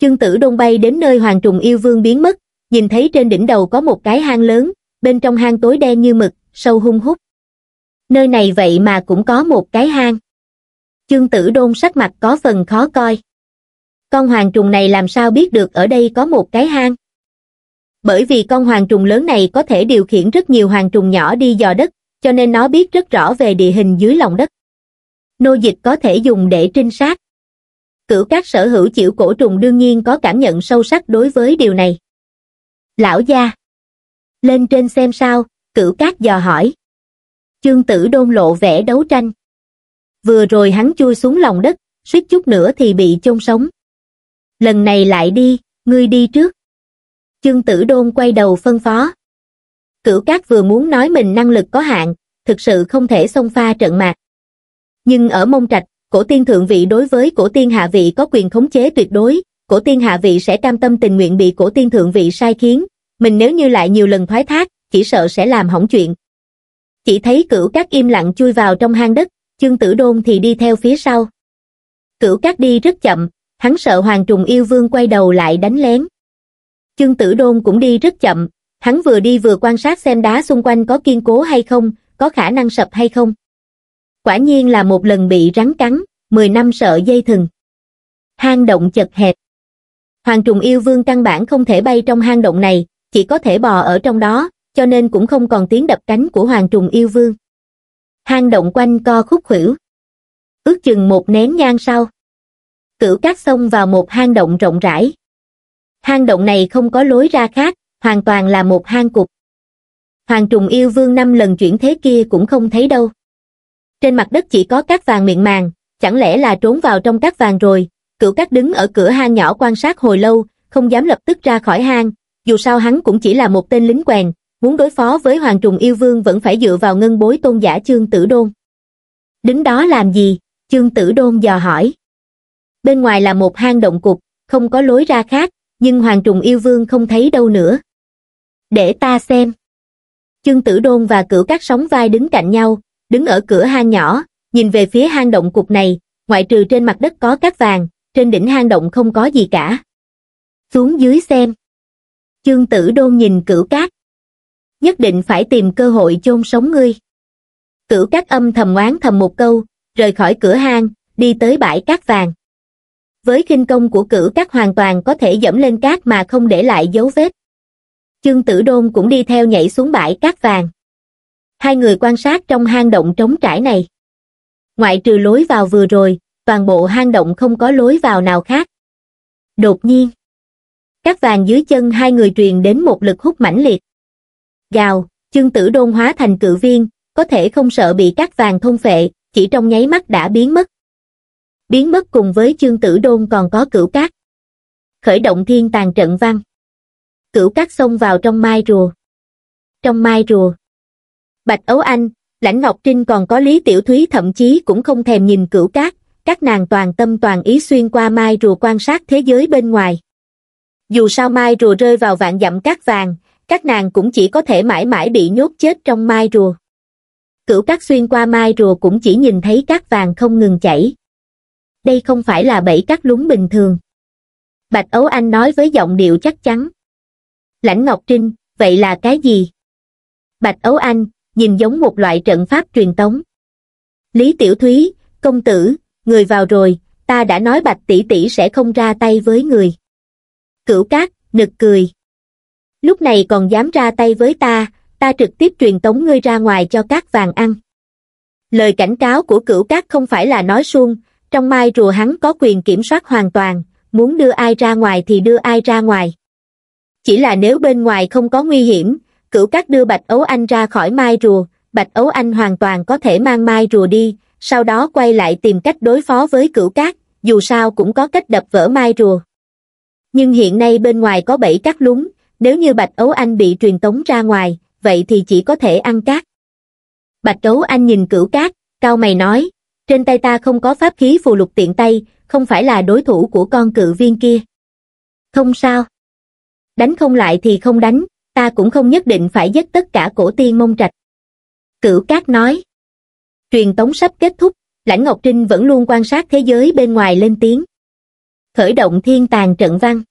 Chương Tử Đôn bay đến nơi Hoàng Trùng Yêu Vương biến mất, nhìn thấy trên đỉnh đầu có một cái hang lớn, bên trong hang tối đen như mực, sâu hung hút. Nơi này vậy mà cũng có một cái hang. Chương Tử Đôn sắc mặt có phần khó coi. Con hoàng trùng này làm sao biết được ở đây có một cái hang? bởi vì con hoàng trùng lớn này có thể điều khiển rất nhiều hoàng trùng nhỏ đi dò đất, cho nên nó biết rất rõ về địa hình dưới lòng đất. Nô dịch có thể dùng để trinh sát. Cửu các sở hữu chịu cổ trùng đương nhiên có cảm nhận sâu sắc đối với điều này. Lão gia. Lên trên xem sao, cửu các dò hỏi. Chương tử đôn lộ vẻ đấu tranh. Vừa rồi hắn chui xuống lòng đất, suýt chút nữa thì bị chôn sống. Lần này lại đi, ngươi đi trước. Chương Tử Đôn quay đầu phân phó. Cửu Cát vừa muốn nói mình năng lực có hạn, thực sự không thể xông pha trận mạc. Nhưng ở mông trạch, cổ tiên thượng vị đối với cổ tiên hạ vị có quyền khống chế tuyệt đối, cổ tiên hạ vị sẽ cam tâm tình nguyện bị cổ tiên thượng vị sai khiến, mình nếu như lại nhiều lần thoái thác, chỉ sợ sẽ làm hỏng chuyện. Chỉ thấy cửu cát im lặng chui vào trong hang đất, chương tử đôn thì đi theo phía sau. Cửu cát đi rất chậm, hắn sợ hoàng trùng yêu vương quay đầu lại đánh lén. Chương Tử Đôn cũng đi rất chậm, hắn vừa đi vừa quan sát xem đá xung quanh có kiên cố hay không, có khả năng sập hay không. Quả nhiên là một lần bị rắn cắn, 10 năm sợ dây thừng. Hang động chật hẹp. Hoàng trùng yêu vương căn bản không thể bay trong hang động này, chỉ có thể bò ở trong đó, cho nên cũng không còn tiếng đập cánh của hoàng trùng yêu vương. Hang động quanh co khúc khuỷu. Ước chừng một nén nhang sau. Cửu cát xông vào một hang động rộng rãi, hang động này không có lối ra khác hoàn toàn là một hang cục hoàng trùng yêu vương năm lần chuyển thế kia cũng không thấy đâu trên mặt đất chỉ có cát vàng miệng màng chẳng lẽ là trốn vào trong cát vàng rồi cửu cát đứng ở cửa hang nhỏ quan sát hồi lâu không dám lập tức ra khỏi hang dù sao hắn cũng chỉ là một tên lính quèn muốn đối phó với hoàng trùng yêu vương vẫn phải dựa vào ngân bối tôn giả chương tử đôn đứng đó làm gì chương tử đôn dò hỏi bên ngoài là một hang động cục không có lối ra khác nhưng hoàng trùng yêu vương không thấy đâu nữa để ta xem chương tử đôn và cửu cát sóng vai đứng cạnh nhau đứng ở cửa hang nhỏ nhìn về phía hang động cục này ngoại trừ trên mặt đất có cát vàng trên đỉnh hang động không có gì cả xuống dưới xem chương tử đôn nhìn cửu cát nhất định phải tìm cơ hội chôn sống ngươi cửu cát âm thầm oán thầm một câu rời khỏi cửa hang đi tới bãi cát vàng với kinh công của cử các hoàn toàn có thể dẫm lên cát mà không để lại dấu vết. Chương tử đôn cũng đi theo nhảy xuống bãi cát vàng. Hai người quan sát trong hang động trống trải này. Ngoại trừ lối vào vừa rồi, toàn bộ hang động không có lối vào nào khác. Đột nhiên, cát vàng dưới chân hai người truyền đến một lực hút mãnh liệt. Gào, chương tử đôn hóa thành cự viên, có thể không sợ bị cát vàng thông phệ, chỉ trong nháy mắt đã biến mất biến mất cùng với chương tử đôn còn có cửu cát khởi động thiên tàn trận văn cửu cát xông vào trong mai rùa trong mai rùa bạch ấu anh lãnh ngọc trinh còn có lý tiểu thúy thậm chí cũng không thèm nhìn cửu cát các nàng toàn tâm toàn ý xuyên qua mai rùa quan sát thế giới bên ngoài dù sao mai rùa rơi vào vạn dặm cát vàng các nàng cũng chỉ có thể mãi mãi bị nhốt chết trong mai rùa cửu cát xuyên qua mai rùa cũng chỉ nhìn thấy cát vàng không ngừng chảy đây không phải là bẫy cắt lúng bình thường. Bạch Ấu Anh nói với giọng điệu chắc chắn. Lãnh Ngọc Trinh, vậy là cái gì? Bạch Ấu Anh, nhìn giống một loại trận pháp truyền tống. Lý Tiểu Thúy, công tử, người vào rồi, ta đã nói Bạch Tỷ Tỷ sẽ không ra tay với người. Cửu Cát, nực cười. Lúc này còn dám ra tay với ta, ta trực tiếp truyền tống ngươi ra ngoài cho các vàng ăn. Lời cảnh cáo của cửu cát không phải là nói suông, trong mai rùa hắn có quyền kiểm soát hoàn toàn, muốn đưa ai ra ngoài thì đưa ai ra ngoài. Chỉ là nếu bên ngoài không có nguy hiểm, cửu cát đưa Bạch Ấu Anh ra khỏi mai rùa, Bạch Ấu Anh hoàn toàn có thể mang mai rùa đi, sau đó quay lại tìm cách đối phó với cửu cát, dù sao cũng có cách đập vỡ mai rùa. Nhưng hiện nay bên ngoài có bảy cát lúng, nếu như Bạch Ấu Anh bị truyền tống ra ngoài, vậy thì chỉ có thể ăn cát. Bạch Ấu Anh nhìn cửu cát, cao mày nói, trên tay ta không có pháp khí phù lục tiện tay, không phải là đối thủ của con cự viên kia. Không sao. Đánh không lại thì không đánh, ta cũng không nhất định phải giết tất cả cổ tiên mông trạch. Cửu Cát nói. Truyền tống sắp kết thúc, Lãnh Ngọc Trinh vẫn luôn quan sát thế giới bên ngoài lên tiếng. Khởi động thiên tàng trận văn.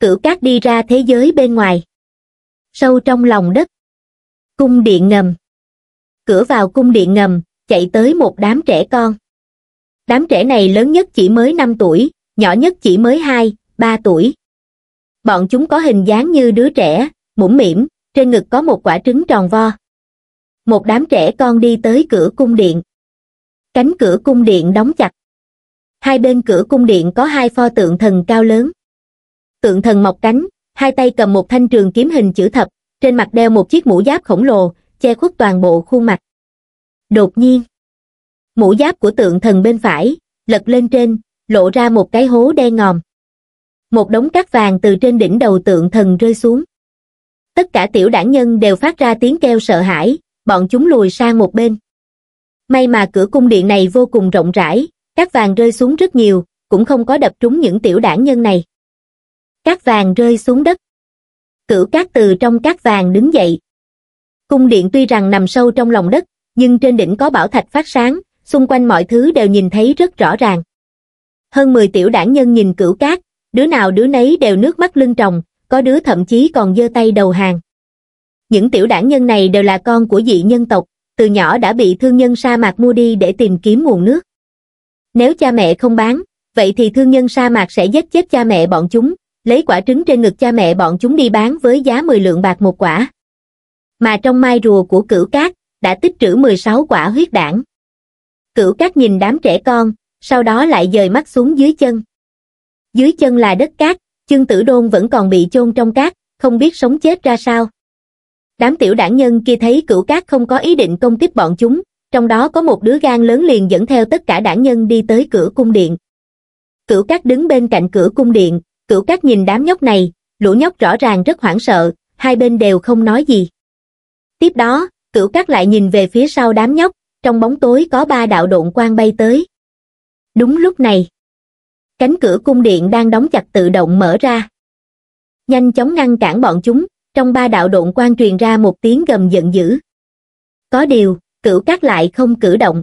Cửu Cát đi ra thế giới bên ngoài. Sâu trong lòng đất. Cung điện ngầm. Cửa vào cung điện ngầm, chạy tới một đám trẻ con. Đám trẻ này lớn nhất chỉ mới 5 tuổi, nhỏ nhất chỉ mới 2, 3 tuổi. Bọn chúng có hình dáng như đứa trẻ, mũm mỉm, trên ngực có một quả trứng tròn vo. Một đám trẻ con đi tới cửa cung điện. Cánh cửa cung điện đóng chặt. Hai bên cửa cung điện có hai pho tượng thần cao lớn. Tượng thần mọc cánh, hai tay cầm một thanh trường kiếm hình chữ thập, trên mặt đeo một chiếc mũ giáp khổng lồ, che khuất toàn bộ khuôn mặt. Đột nhiên, mũ giáp của tượng thần bên phải, lật lên trên, lộ ra một cái hố đen ngòm. Một đống cát vàng từ trên đỉnh đầu tượng thần rơi xuống. Tất cả tiểu đảng nhân đều phát ra tiếng kêu sợ hãi, bọn chúng lùi sang một bên. May mà cửa cung điện này vô cùng rộng rãi, cát vàng rơi xuống rất nhiều, cũng không có đập trúng những tiểu đảng nhân này. Cát vàng rơi xuống đất. Cửu cát từ trong cát vàng đứng dậy. Cung điện tuy rằng nằm sâu trong lòng đất, nhưng trên đỉnh có bảo thạch phát sáng, xung quanh mọi thứ đều nhìn thấy rất rõ ràng. Hơn 10 tiểu đảng nhân nhìn cửu cát, đứa nào đứa nấy đều nước mắt lưng tròng, có đứa thậm chí còn giơ tay đầu hàng. Những tiểu đảng nhân này đều là con của dị nhân tộc, từ nhỏ đã bị thương nhân sa mạc mua đi để tìm kiếm nguồn nước. Nếu cha mẹ không bán, vậy thì thương nhân sa mạc sẽ giết chết cha mẹ bọn chúng, lấy quả trứng trên ngực cha mẹ bọn chúng đi bán với giá 10 lượng bạc một quả. Mà trong mai rùa của cửu cát, đã tích trữ 16 quả huyết đảng. Cửu cát nhìn đám trẻ con, sau đó lại dời mắt xuống dưới chân. Dưới chân là đất cát, chân tử đôn vẫn còn bị chôn trong cát, không biết sống chết ra sao. Đám tiểu đảng nhân kia thấy cửu cát không có ý định công kích bọn chúng, trong đó có một đứa gan lớn liền dẫn theo tất cả đảng nhân đi tới cửa cung điện. Cửu cát đứng bên cạnh cửa cung điện, cửu cát nhìn đám nhóc này, lũ nhóc rõ ràng rất hoảng sợ, hai bên đều không nói gì. Tiếp đó, cửu cát lại nhìn về phía sau đám nhóc, trong bóng tối có ba đạo độn quang bay tới. Đúng lúc này, cánh cửa cung điện đang đóng chặt tự động mở ra. Nhanh chóng ngăn cản bọn chúng, trong ba đạo độn quang truyền ra một tiếng gầm giận dữ. Có điều, cửu cát lại không cử động.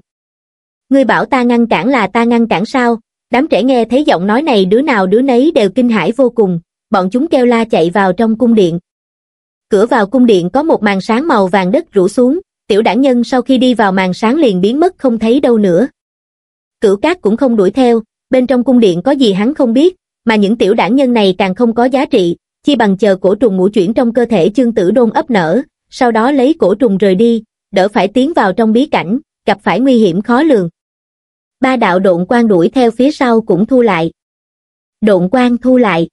Ngươi bảo ta ngăn cản là ta ngăn cản sao? Đám trẻ nghe thấy giọng nói này đứa nào đứa nấy đều kinh hãi vô cùng, bọn chúng kêu la chạy vào trong cung điện, cửa vào cung điện có một màn sáng màu vàng đất rủ xuống, tiểu đảng nhân sau khi đi vào màn sáng liền biến mất không thấy đâu nữa. Cửu cát cũng không đuổi theo, bên trong cung điện có gì hắn không biết, mà những tiểu đảng nhân này càng không có giá trị, chi bằng chờ cổ trùng ngũ chuyển trong cơ thể chương tử đôn ấp nở, sau đó lấy cổ trùng rời đi, đỡ phải tiến vào trong bí cảnh, gặp phải nguy hiểm khó lường. Ba đạo độn quan đuổi theo phía sau cũng thu lại. Độn quan thu lại.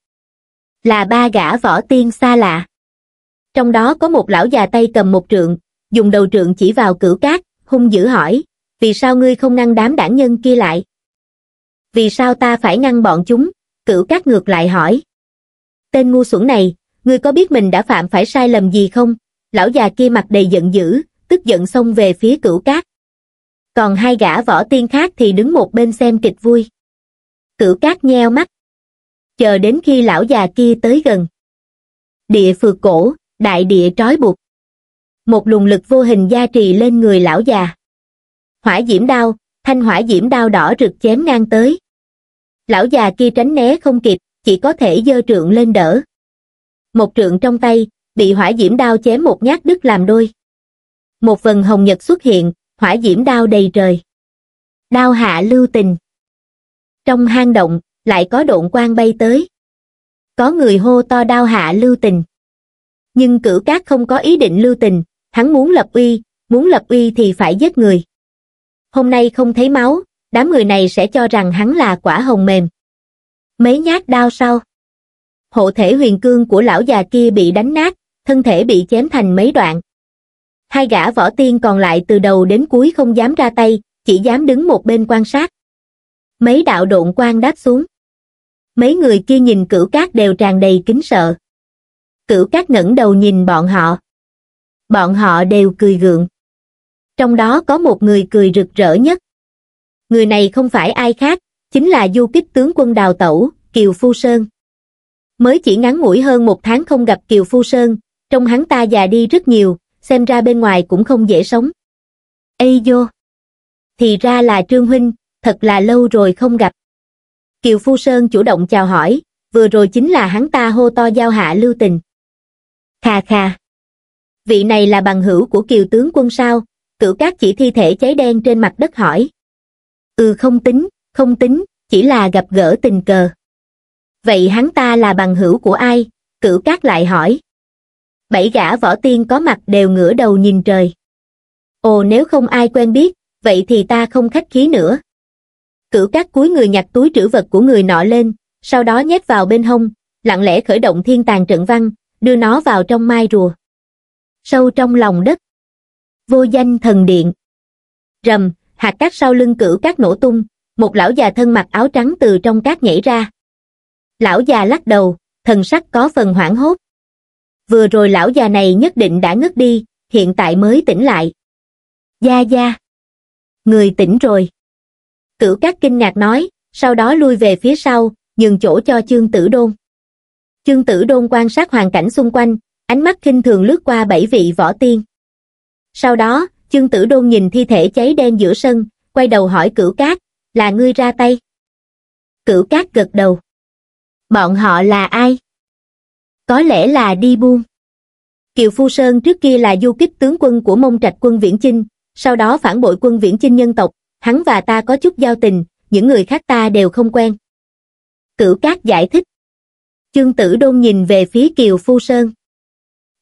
Là ba gã võ tiên xa lạ trong đó có một lão già tay cầm một trượng dùng đầu trượng chỉ vào cửu cát hung dữ hỏi vì sao ngươi không ngăn đám đảng nhân kia lại vì sao ta phải ngăn bọn chúng cửu cát ngược lại hỏi tên ngu xuẩn này ngươi có biết mình đã phạm phải sai lầm gì không lão già kia mặt đầy giận dữ tức giận xông về phía cửu cát còn hai gã võ tiên khác thì đứng một bên xem kịch vui cửu cát nheo mắt chờ đến khi lão già kia tới gần địa phượt cổ đại địa trói buộc một luồng lực vô hình gia trì lên người lão già hỏa diễm đao thanh hỏa diễm đao đỏ rực chém ngang tới lão già kia tránh né không kịp chỉ có thể giơ trượng lên đỡ một trượng trong tay bị hỏa diễm đao chém một nhát đứt làm đôi một phần hồng nhật xuất hiện hỏa diễm đao đầy trời đao hạ lưu tình trong hang động lại có độn quang bay tới có người hô to đao hạ lưu tình nhưng cửu cát không có ý định lưu tình, hắn muốn lập uy, muốn lập uy thì phải giết người. Hôm nay không thấy máu, đám người này sẽ cho rằng hắn là quả hồng mềm. Mấy nhát đau sau. Hộ thể huyền cương của lão già kia bị đánh nát, thân thể bị chém thành mấy đoạn. Hai gã võ tiên còn lại từ đầu đến cuối không dám ra tay, chỉ dám đứng một bên quan sát. Mấy đạo độn quan đáp xuống. Mấy người kia nhìn cửu cát đều tràn đầy kính sợ cửu cát ngẩng đầu nhìn bọn họ. Bọn họ đều cười gượng. Trong đó có một người cười rực rỡ nhất. Người này không phải ai khác, chính là du kích tướng quân đào tẩu, Kiều Phu Sơn. Mới chỉ ngắn ngủi hơn một tháng không gặp Kiều Phu Sơn, trong hắn ta già đi rất nhiều, xem ra bên ngoài cũng không dễ sống. Ây vô! Thì ra là Trương Huynh, thật là lâu rồi không gặp. Kiều Phu Sơn chủ động chào hỏi, vừa rồi chính là hắn ta hô to giao hạ lưu tình. Kha kha. Vị này là bằng hữu của kiều tướng quân sao? Cửu cát chỉ thi thể cháy đen trên mặt đất hỏi. Ừ không tính, không tính, chỉ là gặp gỡ tình cờ. Vậy hắn ta là bằng hữu của ai? Cửu cát lại hỏi. Bảy gã võ tiên có mặt đều ngửa đầu nhìn trời. Ồ nếu không ai quen biết, vậy thì ta không khách khí nữa. Cửu cát cúi người nhặt túi trữ vật của người nọ lên, sau đó nhét vào bên hông, lặng lẽ khởi động thiên tàng trận văn, đưa nó vào trong mai rùa. Sâu trong lòng đất. Vô danh thần điện. Rầm, hạt cát sau lưng cử các nổ tung, một lão già thân mặc áo trắng từ trong cát nhảy ra. Lão già lắc đầu, thần sắc có phần hoảng hốt. Vừa rồi lão già này nhất định đã ngất đi, hiện tại mới tỉnh lại. Gia gia. Người tỉnh rồi. Cửu các kinh ngạc nói, sau đó lui về phía sau, nhường chỗ cho chương tử đôn chương tử đôn quan sát hoàn cảnh xung quanh ánh mắt khinh thường lướt qua bảy vị võ tiên sau đó chương tử đôn nhìn thi thể cháy đen giữa sân quay đầu hỏi cửu cát là ngươi ra tay cửu cát gật đầu bọn họ là ai có lẽ là đi buôn kiều phu sơn trước kia là du kích tướng quân của mông trạch quân viễn chinh sau đó phản bội quân viễn chinh nhân tộc hắn và ta có chút giao tình những người khác ta đều không quen cửu cát giải thích Trương tử đôn nhìn về phía Kiều Phu Sơn.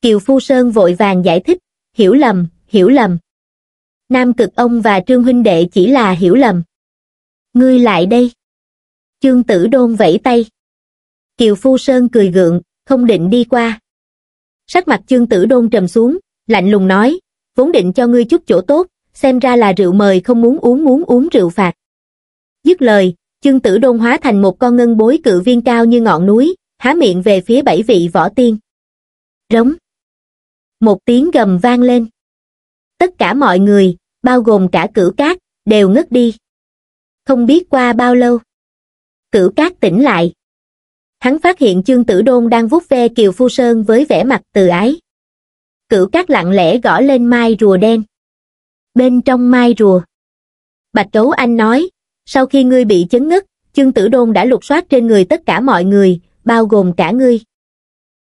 Kiều Phu Sơn vội vàng giải thích, hiểu lầm, hiểu lầm. Nam cực ông và Trương huynh đệ chỉ là hiểu lầm. Ngươi lại đây. Trương tử đôn vẫy tay. Kiều Phu Sơn cười gượng, không định đi qua. Sắc mặt Trương tử đôn trầm xuống, lạnh lùng nói, vốn định cho ngươi chút chỗ tốt, xem ra là rượu mời không muốn uống muốn uống rượu phạt. Dứt lời, Trương tử đôn hóa thành một con ngân bối cự viên cao như ngọn núi, há miệng về phía bảy vị võ tiên. Rống. Một tiếng gầm vang lên. Tất cả mọi người, bao gồm cả cửu cát, đều ngất đi. Không biết qua bao lâu. Cửu cát tỉnh lại. Hắn phát hiện chương tử đôn đang vuốt ve Kiều Phu Sơn với vẻ mặt từ ái. Cửu cát lặng lẽ gõ lên mai rùa đen. Bên trong mai rùa. Bạch Cấu Anh nói, sau khi ngươi bị chấn ngất, chương tử đôn đã lục soát trên người tất cả mọi người, bao gồm cả ngươi.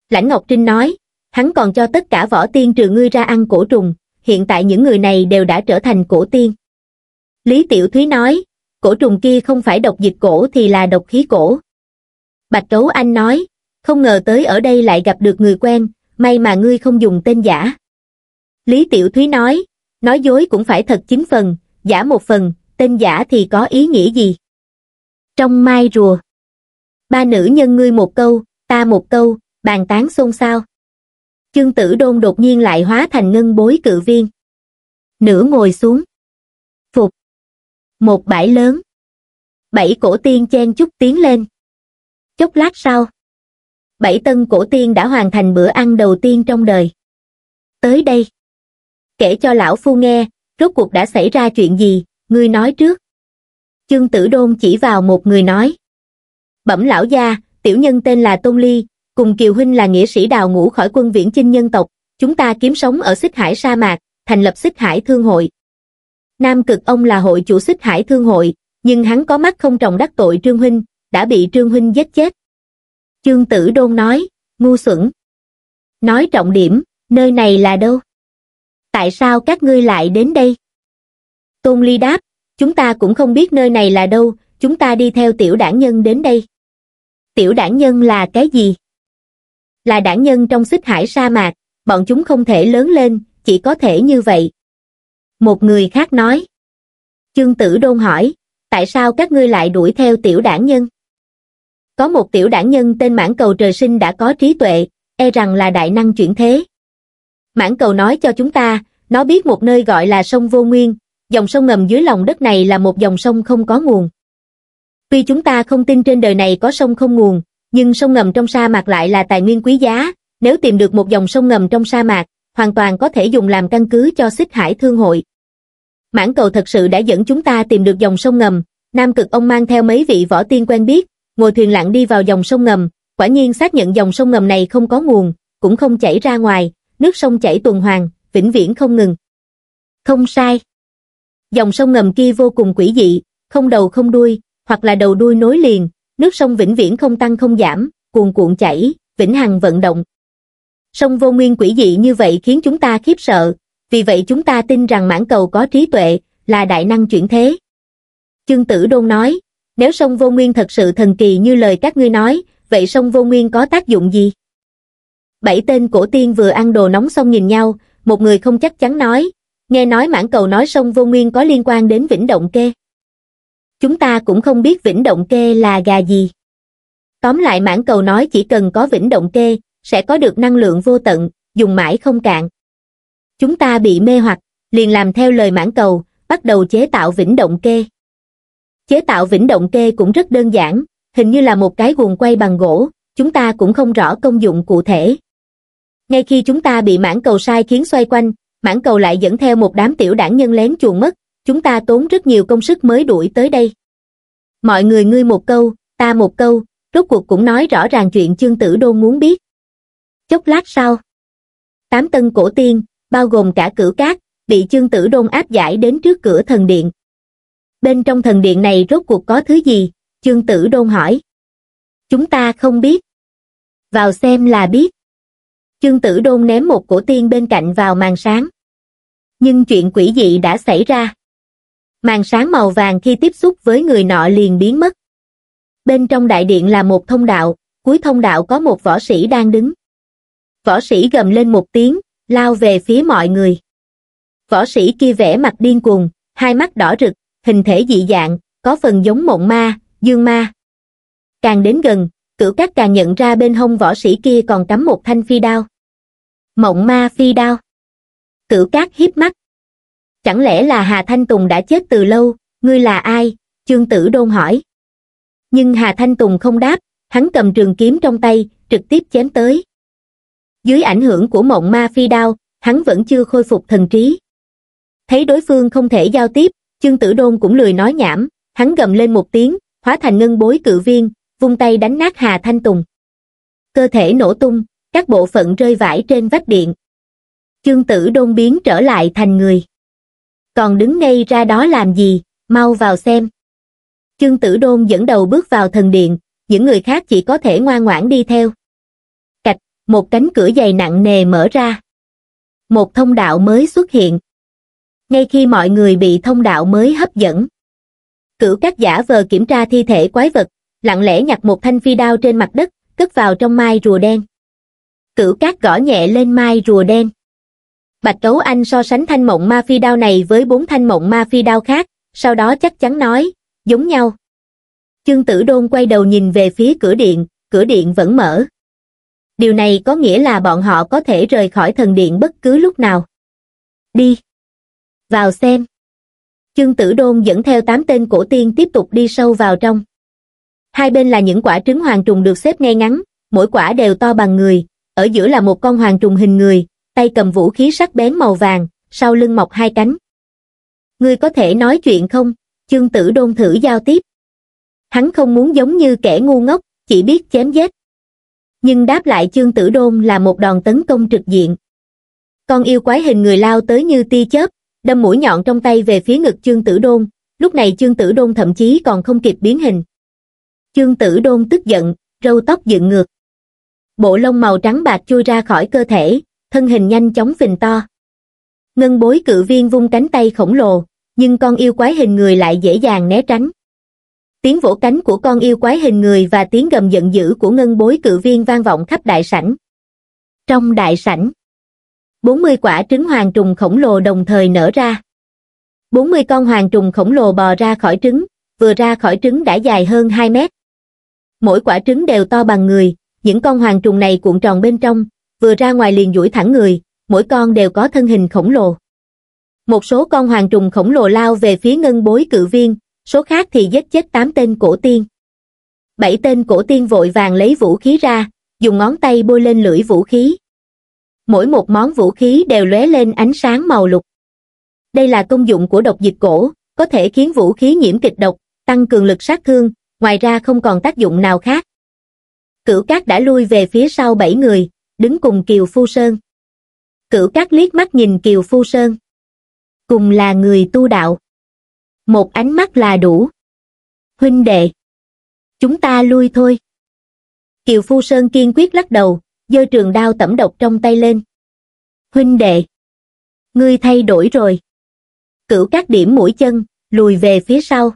Lãnh Ngọc Trinh nói, hắn còn cho tất cả võ tiên trừ ngươi ra ăn cổ trùng, hiện tại những người này đều đã trở thành cổ tiên. Lý Tiểu Thúy nói, cổ trùng kia không phải độc dịch cổ thì là độc khí cổ. Bạch Cấu Anh nói, không ngờ tới ở đây lại gặp được người quen, may mà ngươi không dùng tên giả. Lý Tiểu Thúy nói, nói dối cũng phải thật chính phần, giả một phần, tên giả thì có ý nghĩa gì? Trong mai rùa ba nữ nhân ngươi một câu ta một câu bàn tán xôn xao chương tử đôn đột nhiên lại hóa thành ngân bối cự viên nửa ngồi xuống phục một bãi lớn bảy cổ tiên chen chút tiến lên chốc lát sau bảy tân cổ tiên đã hoàn thành bữa ăn đầu tiên trong đời tới đây kể cho lão phu nghe rốt cuộc đã xảy ra chuyện gì ngươi nói trước chương tử đôn chỉ vào một người nói bẩm lão gia tiểu nhân tên là tôn ly cùng kiều huynh là nghĩa sĩ đào ngũ khỏi quân viễn chinh nhân tộc chúng ta kiếm sống ở xích hải sa mạc thành lập xích hải thương hội nam cực ông là hội chủ xích hải thương hội nhưng hắn có mắt không trồng đắc tội trương huynh đã bị trương huynh giết chết trương tử đôn nói ngu xuẩn nói trọng điểm nơi này là đâu tại sao các ngươi lại đến đây tôn ly đáp chúng ta cũng không biết nơi này là đâu chúng ta đi theo tiểu đảng nhân đến đây tiểu đảng nhân là cái gì? Là đảng nhân trong xích hải sa mạc, bọn chúng không thể lớn lên, chỉ có thể như vậy. Một người khác nói. Chương tử đôn hỏi, tại sao các ngươi lại đuổi theo tiểu đảng nhân? Có một tiểu đảng nhân tên mãn cầu trời sinh đã có trí tuệ, e rằng là đại năng chuyển thế. Mãn cầu nói cho chúng ta, nó biết một nơi gọi là sông Vô Nguyên, dòng sông ngầm dưới lòng đất này là một dòng sông không có nguồn. Tuy chúng ta không tin trên đời này có sông không nguồn, nhưng sông ngầm trong sa mạc lại là tài nguyên quý giá, nếu tìm được một dòng sông ngầm trong sa mạc, hoàn toàn có thể dùng làm căn cứ cho xích hải thương hội. Mãn cầu thật sự đã dẫn chúng ta tìm được dòng sông ngầm, Nam Cực ông mang theo mấy vị võ tiên quen biết, ngồi thuyền lặng đi vào dòng sông ngầm, quả nhiên xác nhận dòng sông ngầm này không có nguồn, cũng không chảy ra ngoài, nước sông chảy tuần hoàn, vĩnh viễn không ngừng. Không sai. Dòng sông ngầm kia vô cùng quỷ dị, không đầu không đuôi, hoặc là đầu đuôi nối liền, nước sông vĩnh viễn không tăng không giảm, cuồn cuộn chảy, vĩnh hằng vận động. Sông vô nguyên quỷ dị như vậy khiến chúng ta khiếp sợ, vì vậy chúng ta tin rằng mãn cầu có trí tuệ, là đại năng chuyển thế. Chương Tử Đôn nói, nếu sông vô nguyên thật sự thần kỳ như lời các ngươi nói, vậy sông vô nguyên có tác dụng gì? Bảy tên cổ tiên vừa ăn đồ nóng xong nhìn nhau, một người không chắc chắn nói, nghe nói mãn cầu nói sông vô nguyên có liên quan đến vĩnh động kê chúng ta cũng không biết vĩnh động kê là gà gì. Tóm lại mãn cầu nói chỉ cần có vĩnh động kê, sẽ có được năng lượng vô tận, dùng mãi không cạn. Chúng ta bị mê hoặc, liền làm theo lời mãn cầu, bắt đầu chế tạo vĩnh động kê. Chế tạo vĩnh động kê cũng rất đơn giản, hình như là một cái guồng quay bằng gỗ, chúng ta cũng không rõ công dụng cụ thể. Ngay khi chúng ta bị mãn cầu sai khiến xoay quanh, mãn cầu lại dẫn theo một đám tiểu đảng nhân lén chuồn mất, chúng ta tốn rất nhiều công sức mới đuổi tới đây. Mọi người ngươi một câu, ta một câu, rốt cuộc cũng nói rõ ràng chuyện chương tử đô muốn biết. Chốc lát sau, tám tân cổ tiên, bao gồm cả cửu cát, bị chương tử đôn áp giải đến trước cửa thần điện. Bên trong thần điện này rốt cuộc có thứ gì? Chương tử đôn hỏi. Chúng ta không biết. Vào xem là biết. Chương tử đôn ném một cổ tiên bên cạnh vào màn sáng. Nhưng chuyện quỷ dị đã xảy ra màn sáng màu vàng khi tiếp xúc với người nọ liền biến mất. Bên trong đại điện là một thông đạo, cuối thông đạo có một võ sĩ đang đứng. Võ sĩ gầm lên một tiếng, lao về phía mọi người. Võ sĩ kia vẻ mặt điên cuồng, hai mắt đỏ rực, hình thể dị dạng, có phần giống mộng ma, dương ma. Càng đến gần, cửu các càng nhận ra bên hông võ sĩ kia còn cắm một thanh phi đao. Mộng ma phi đao. Cửu các hiếp mắt, chẳng lẽ là hà thanh tùng đã chết từ lâu ngươi là ai Trương tử đôn hỏi nhưng hà thanh tùng không đáp hắn cầm trường kiếm trong tay trực tiếp chém tới dưới ảnh hưởng của mộng ma phi đao hắn vẫn chưa khôi phục thần trí thấy đối phương không thể giao tiếp Trương tử đôn cũng lười nói nhảm hắn gầm lên một tiếng hóa thành ngân bối cự viên vung tay đánh nát hà thanh tùng cơ thể nổ tung các bộ phận rơi vãi trên vách điện Trương tử đôn biến trở lại thành người còn đứng ngay ra đó làm gì, mau vào xem. Chương tử đôn dẫn đầu bước vào thần điện, những người khác chỉ có thể ngoan ngoãn đi theo. Cạch, một cánh cửa dày nặng nề mở ra. Một thông đạo mới xuất hiện. Ngay khi mọi người bị thông đạo mới hấp dẫn. Cửu các giả vờ kiểm tra thi thể quái vật, lặng lẽ nhặt một thanh phi đao trên mặt đất, cất vào trong mai rùa đen. Cửu các gõ nhẹ lên mai rùa đen bạch cấu anh so sánh thanh mộng ma phi đao này với bốn thanh mộng ma phi đao khác sau đó chắc chắn nói giống nhau chương tử đôn quay đầu nhìn về phía cửa điện cửa điện vẫn mở điều này có nghĩa là bọn họ có thể rời khỏi thần điện bất cứ lúc nào đi vào xem chương tử đôn dẫn theo tám tên cổ tiên tiếp tục đi sâu vào trong hai bên là những quả trứng hoàng trùng được xếp ngay ngắn mỗi quả đều to bằng người ở giữa là một con hoàng trùng hình người tay cầm vũ khí sắc bén màu vàng, sau lưng mọc hai cánh. Ngươi có thể nói chuyện không? Chương tử đôn thử giao tiếp. Hắn không muốn giống như kẻ ngu ngốc, chỉ biết chém giết. Nhưng đáp lại chương tử đôn là một đòn tấn công trực diện. Con yêu quái hình người lao tới như tia chớp, đâm mũi nhọn trong tay về phía ngực chương tử đôn, lúc này chương tử đôn thậm chí còn không kịp biến hình. Chương tử đôn tức giận, râu tóc dựng ngược. Bộ lông màu trắng bạc chui ra khỏi cơ thể, thân hình nhanh chóng phình to ngân bối cự viên vung cánh tay khổng lồ nhưng con yêu quái hình người lại dễ dàng né tránh tiếng vỗ cánh của con yêu quái hình người và tiếng gầm giận dữ của ngân bối cự viên vang vọng khắp đại sảnh trong đại sảnh 40 quả trứng hoàng trùng khổng lồ đồng thời nở ra 40 con hoàng trùng khổng lồ bò ra khỏi trứng vừa ra khỏi trứng đã dài hơn 2 mét mỗi quả trứng đều to bằng người những con hoàng trùng này cuộn tròn bên trong vừa ra ngoài liền duỗi thẳng người, mỗi con đều có thân hình khổng lồ. Một số con hoàng trùng khổng lồ lao về phía ngân bối cự viên, số khác thì giết chết tám tên cổ tiên. Bảy tên cổ tiên vội vàng lấy vũ khí ra, dùng ngón tay bôi lên lưỡi vũ khí. Mỗi một món vũ khí đều lóe lên ánh sáng màu lục. Đây là công dụng của độc dịch cổ, có thể khiến vũ khí nhiễm kịch độc, tăng cường lực sát thương, ngoài ra không còn tác dụng nào khác. Cửu cát đã lui về phía sau bảy người, đứng cùng Kiều Phu Sơn. Cửu Cát liếc mắt nhìn Kiều Phu Sơn. Cùng là người tu đạo. Một ánh mắt là đủ. Huynh đệ. Chúng ta lui thôi. Kiều Phu Sơn kiên quyết lắc đầu, giơ trường đao tẩm độc trong tay lên. Huynh đệ. Ngươi thay đổi rồi. Cửu Cát điểm mũi chân, lùi về phía sau.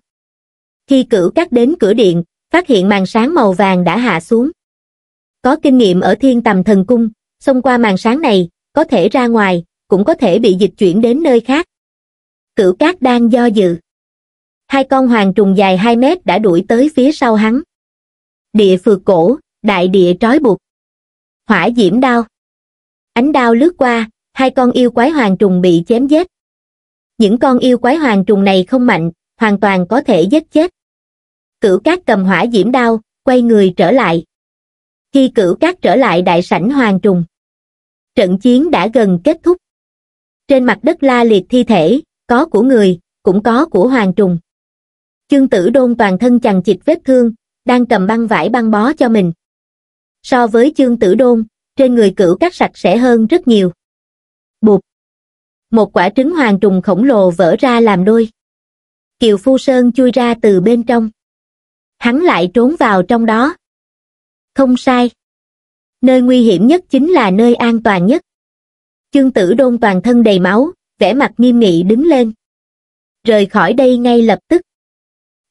Khi Cửu Cát đến cửa điện, phát hiện màn sáng màu vàng đã hạ xuống có kinh nghiệm ở thiên tầm thần cung, xông qua màn sáng này, có thể ra ngoài, cũng có thể bị dịch chuyển đến nơi khác. Cửu cát đang do dự. Hai con hoàng trùng dài 2 mét đã đuổi tới phía sau hắn. Địa phượt cổ, đại địa trói buộc. Hỏa diễm đao. Ánh đao lướt qua, hai con yêu quái hoàng trùng bị chém giết. Những con yêu quái hoàng trùng này không mạnh, hoàn toàn có thể giết chết. Cửu cát cầm hỏa diễm đao, quay người trở lại, khi cửu cát trở lại đại sảnh hoàng trùng trận chiến đã gần kết thúc trên mặt đất la liệt thi thể có của người cũng có của hoàng trùng chương tử đôn toàn thân chằng chịt vết thương đang cầm băng vải băng bó cho mình so với chương tử đôn trên người cửu cát sạch sẽ hơn rất nhiều bụp một quả trứng hoàng trùng khổng lồ vỡ ra làm đôi kiều phu sơn chui ra từ bên trong hắn lại trốn vào trong đó không sai. Nơi nguy hiểm nhất chính là nơi an toàn nhất. Chương tử đôn toàn thân đầy máu, vẻ mặt nghiêm nghị đứng lên. Rời khỏi đây ngay lập tức.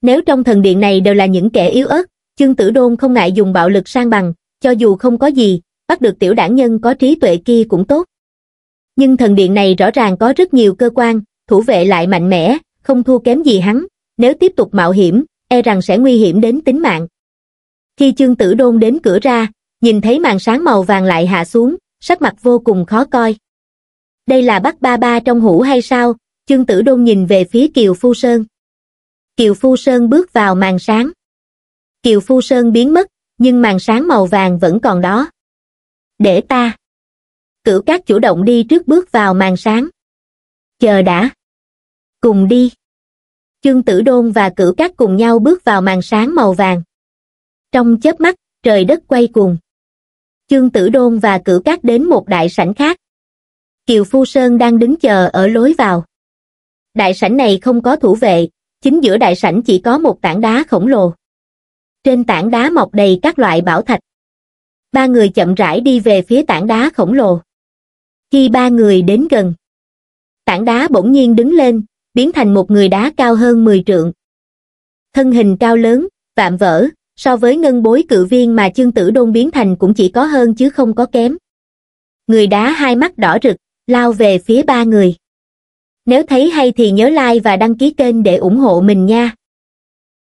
Nếu trong thần điện này đều là những kẻ yếu ớt, chương tử đôn không ngại dùng bạo lực sang bằng, cho dù không có gì, bắt được tiểu đảng nhân có trí tuệ kia cũng tốt. Nhưng thần điện này rõ ràng có rất nhiều cơ quan, thủ vệ lại mạnh mẽ, không thua kém gì hắn, nếu tiếp tục mạo hiểm, e rằng sẽ nguy hiểm đến tính mạng khi chương tử đôn đến cửa ra nhìn thấy màn sáng màu vàng lại hạ xuống sắc mặt vô cùng khó coi đây là bắt ba ba trong hũ hay sao chương tử đôn nhìn về phía kiều phu sơn kiều phu sơn bước vào màn sáng kiều phu sơn biến mất nhưng màn sáng màu vàng vẫn còn đó để ta cửu cát chủ động đi trước bước vào màn sáng chờ đã cùng đi chương tử đôn và cửu cát cùng nhau bước vào màn sáng màu vàng trong chớp mắt trời đất quay cuồng chương tử đôn và cửu cát đến một đại sảnh khác kiều phu sơn đang đứng chờ ở lối vào đại sảnh này không có thủ vệ chính giữa đại sảnh chỉ có một tảng đá khổng lồ trên tảng đá mọc đầy các loại bảo thạch ba người chậm rãi đi về phía tảng đá khổng lồ khi ba người đến gần tảng đá bỗng nhiên đứng lên biến thành một người đá cao hơn 10 trượng thân hình cao lớn vạm vỡ so với ngân bối cự viên mà chương tử đôn biến thành cũng chỉ có hơn chứ không có kém. Người đá hai mắt đỏ rực, lao về phía ba người. Nếu thấy hay thì nhớ like và đăng ký kênh để ủng hộ mình nha.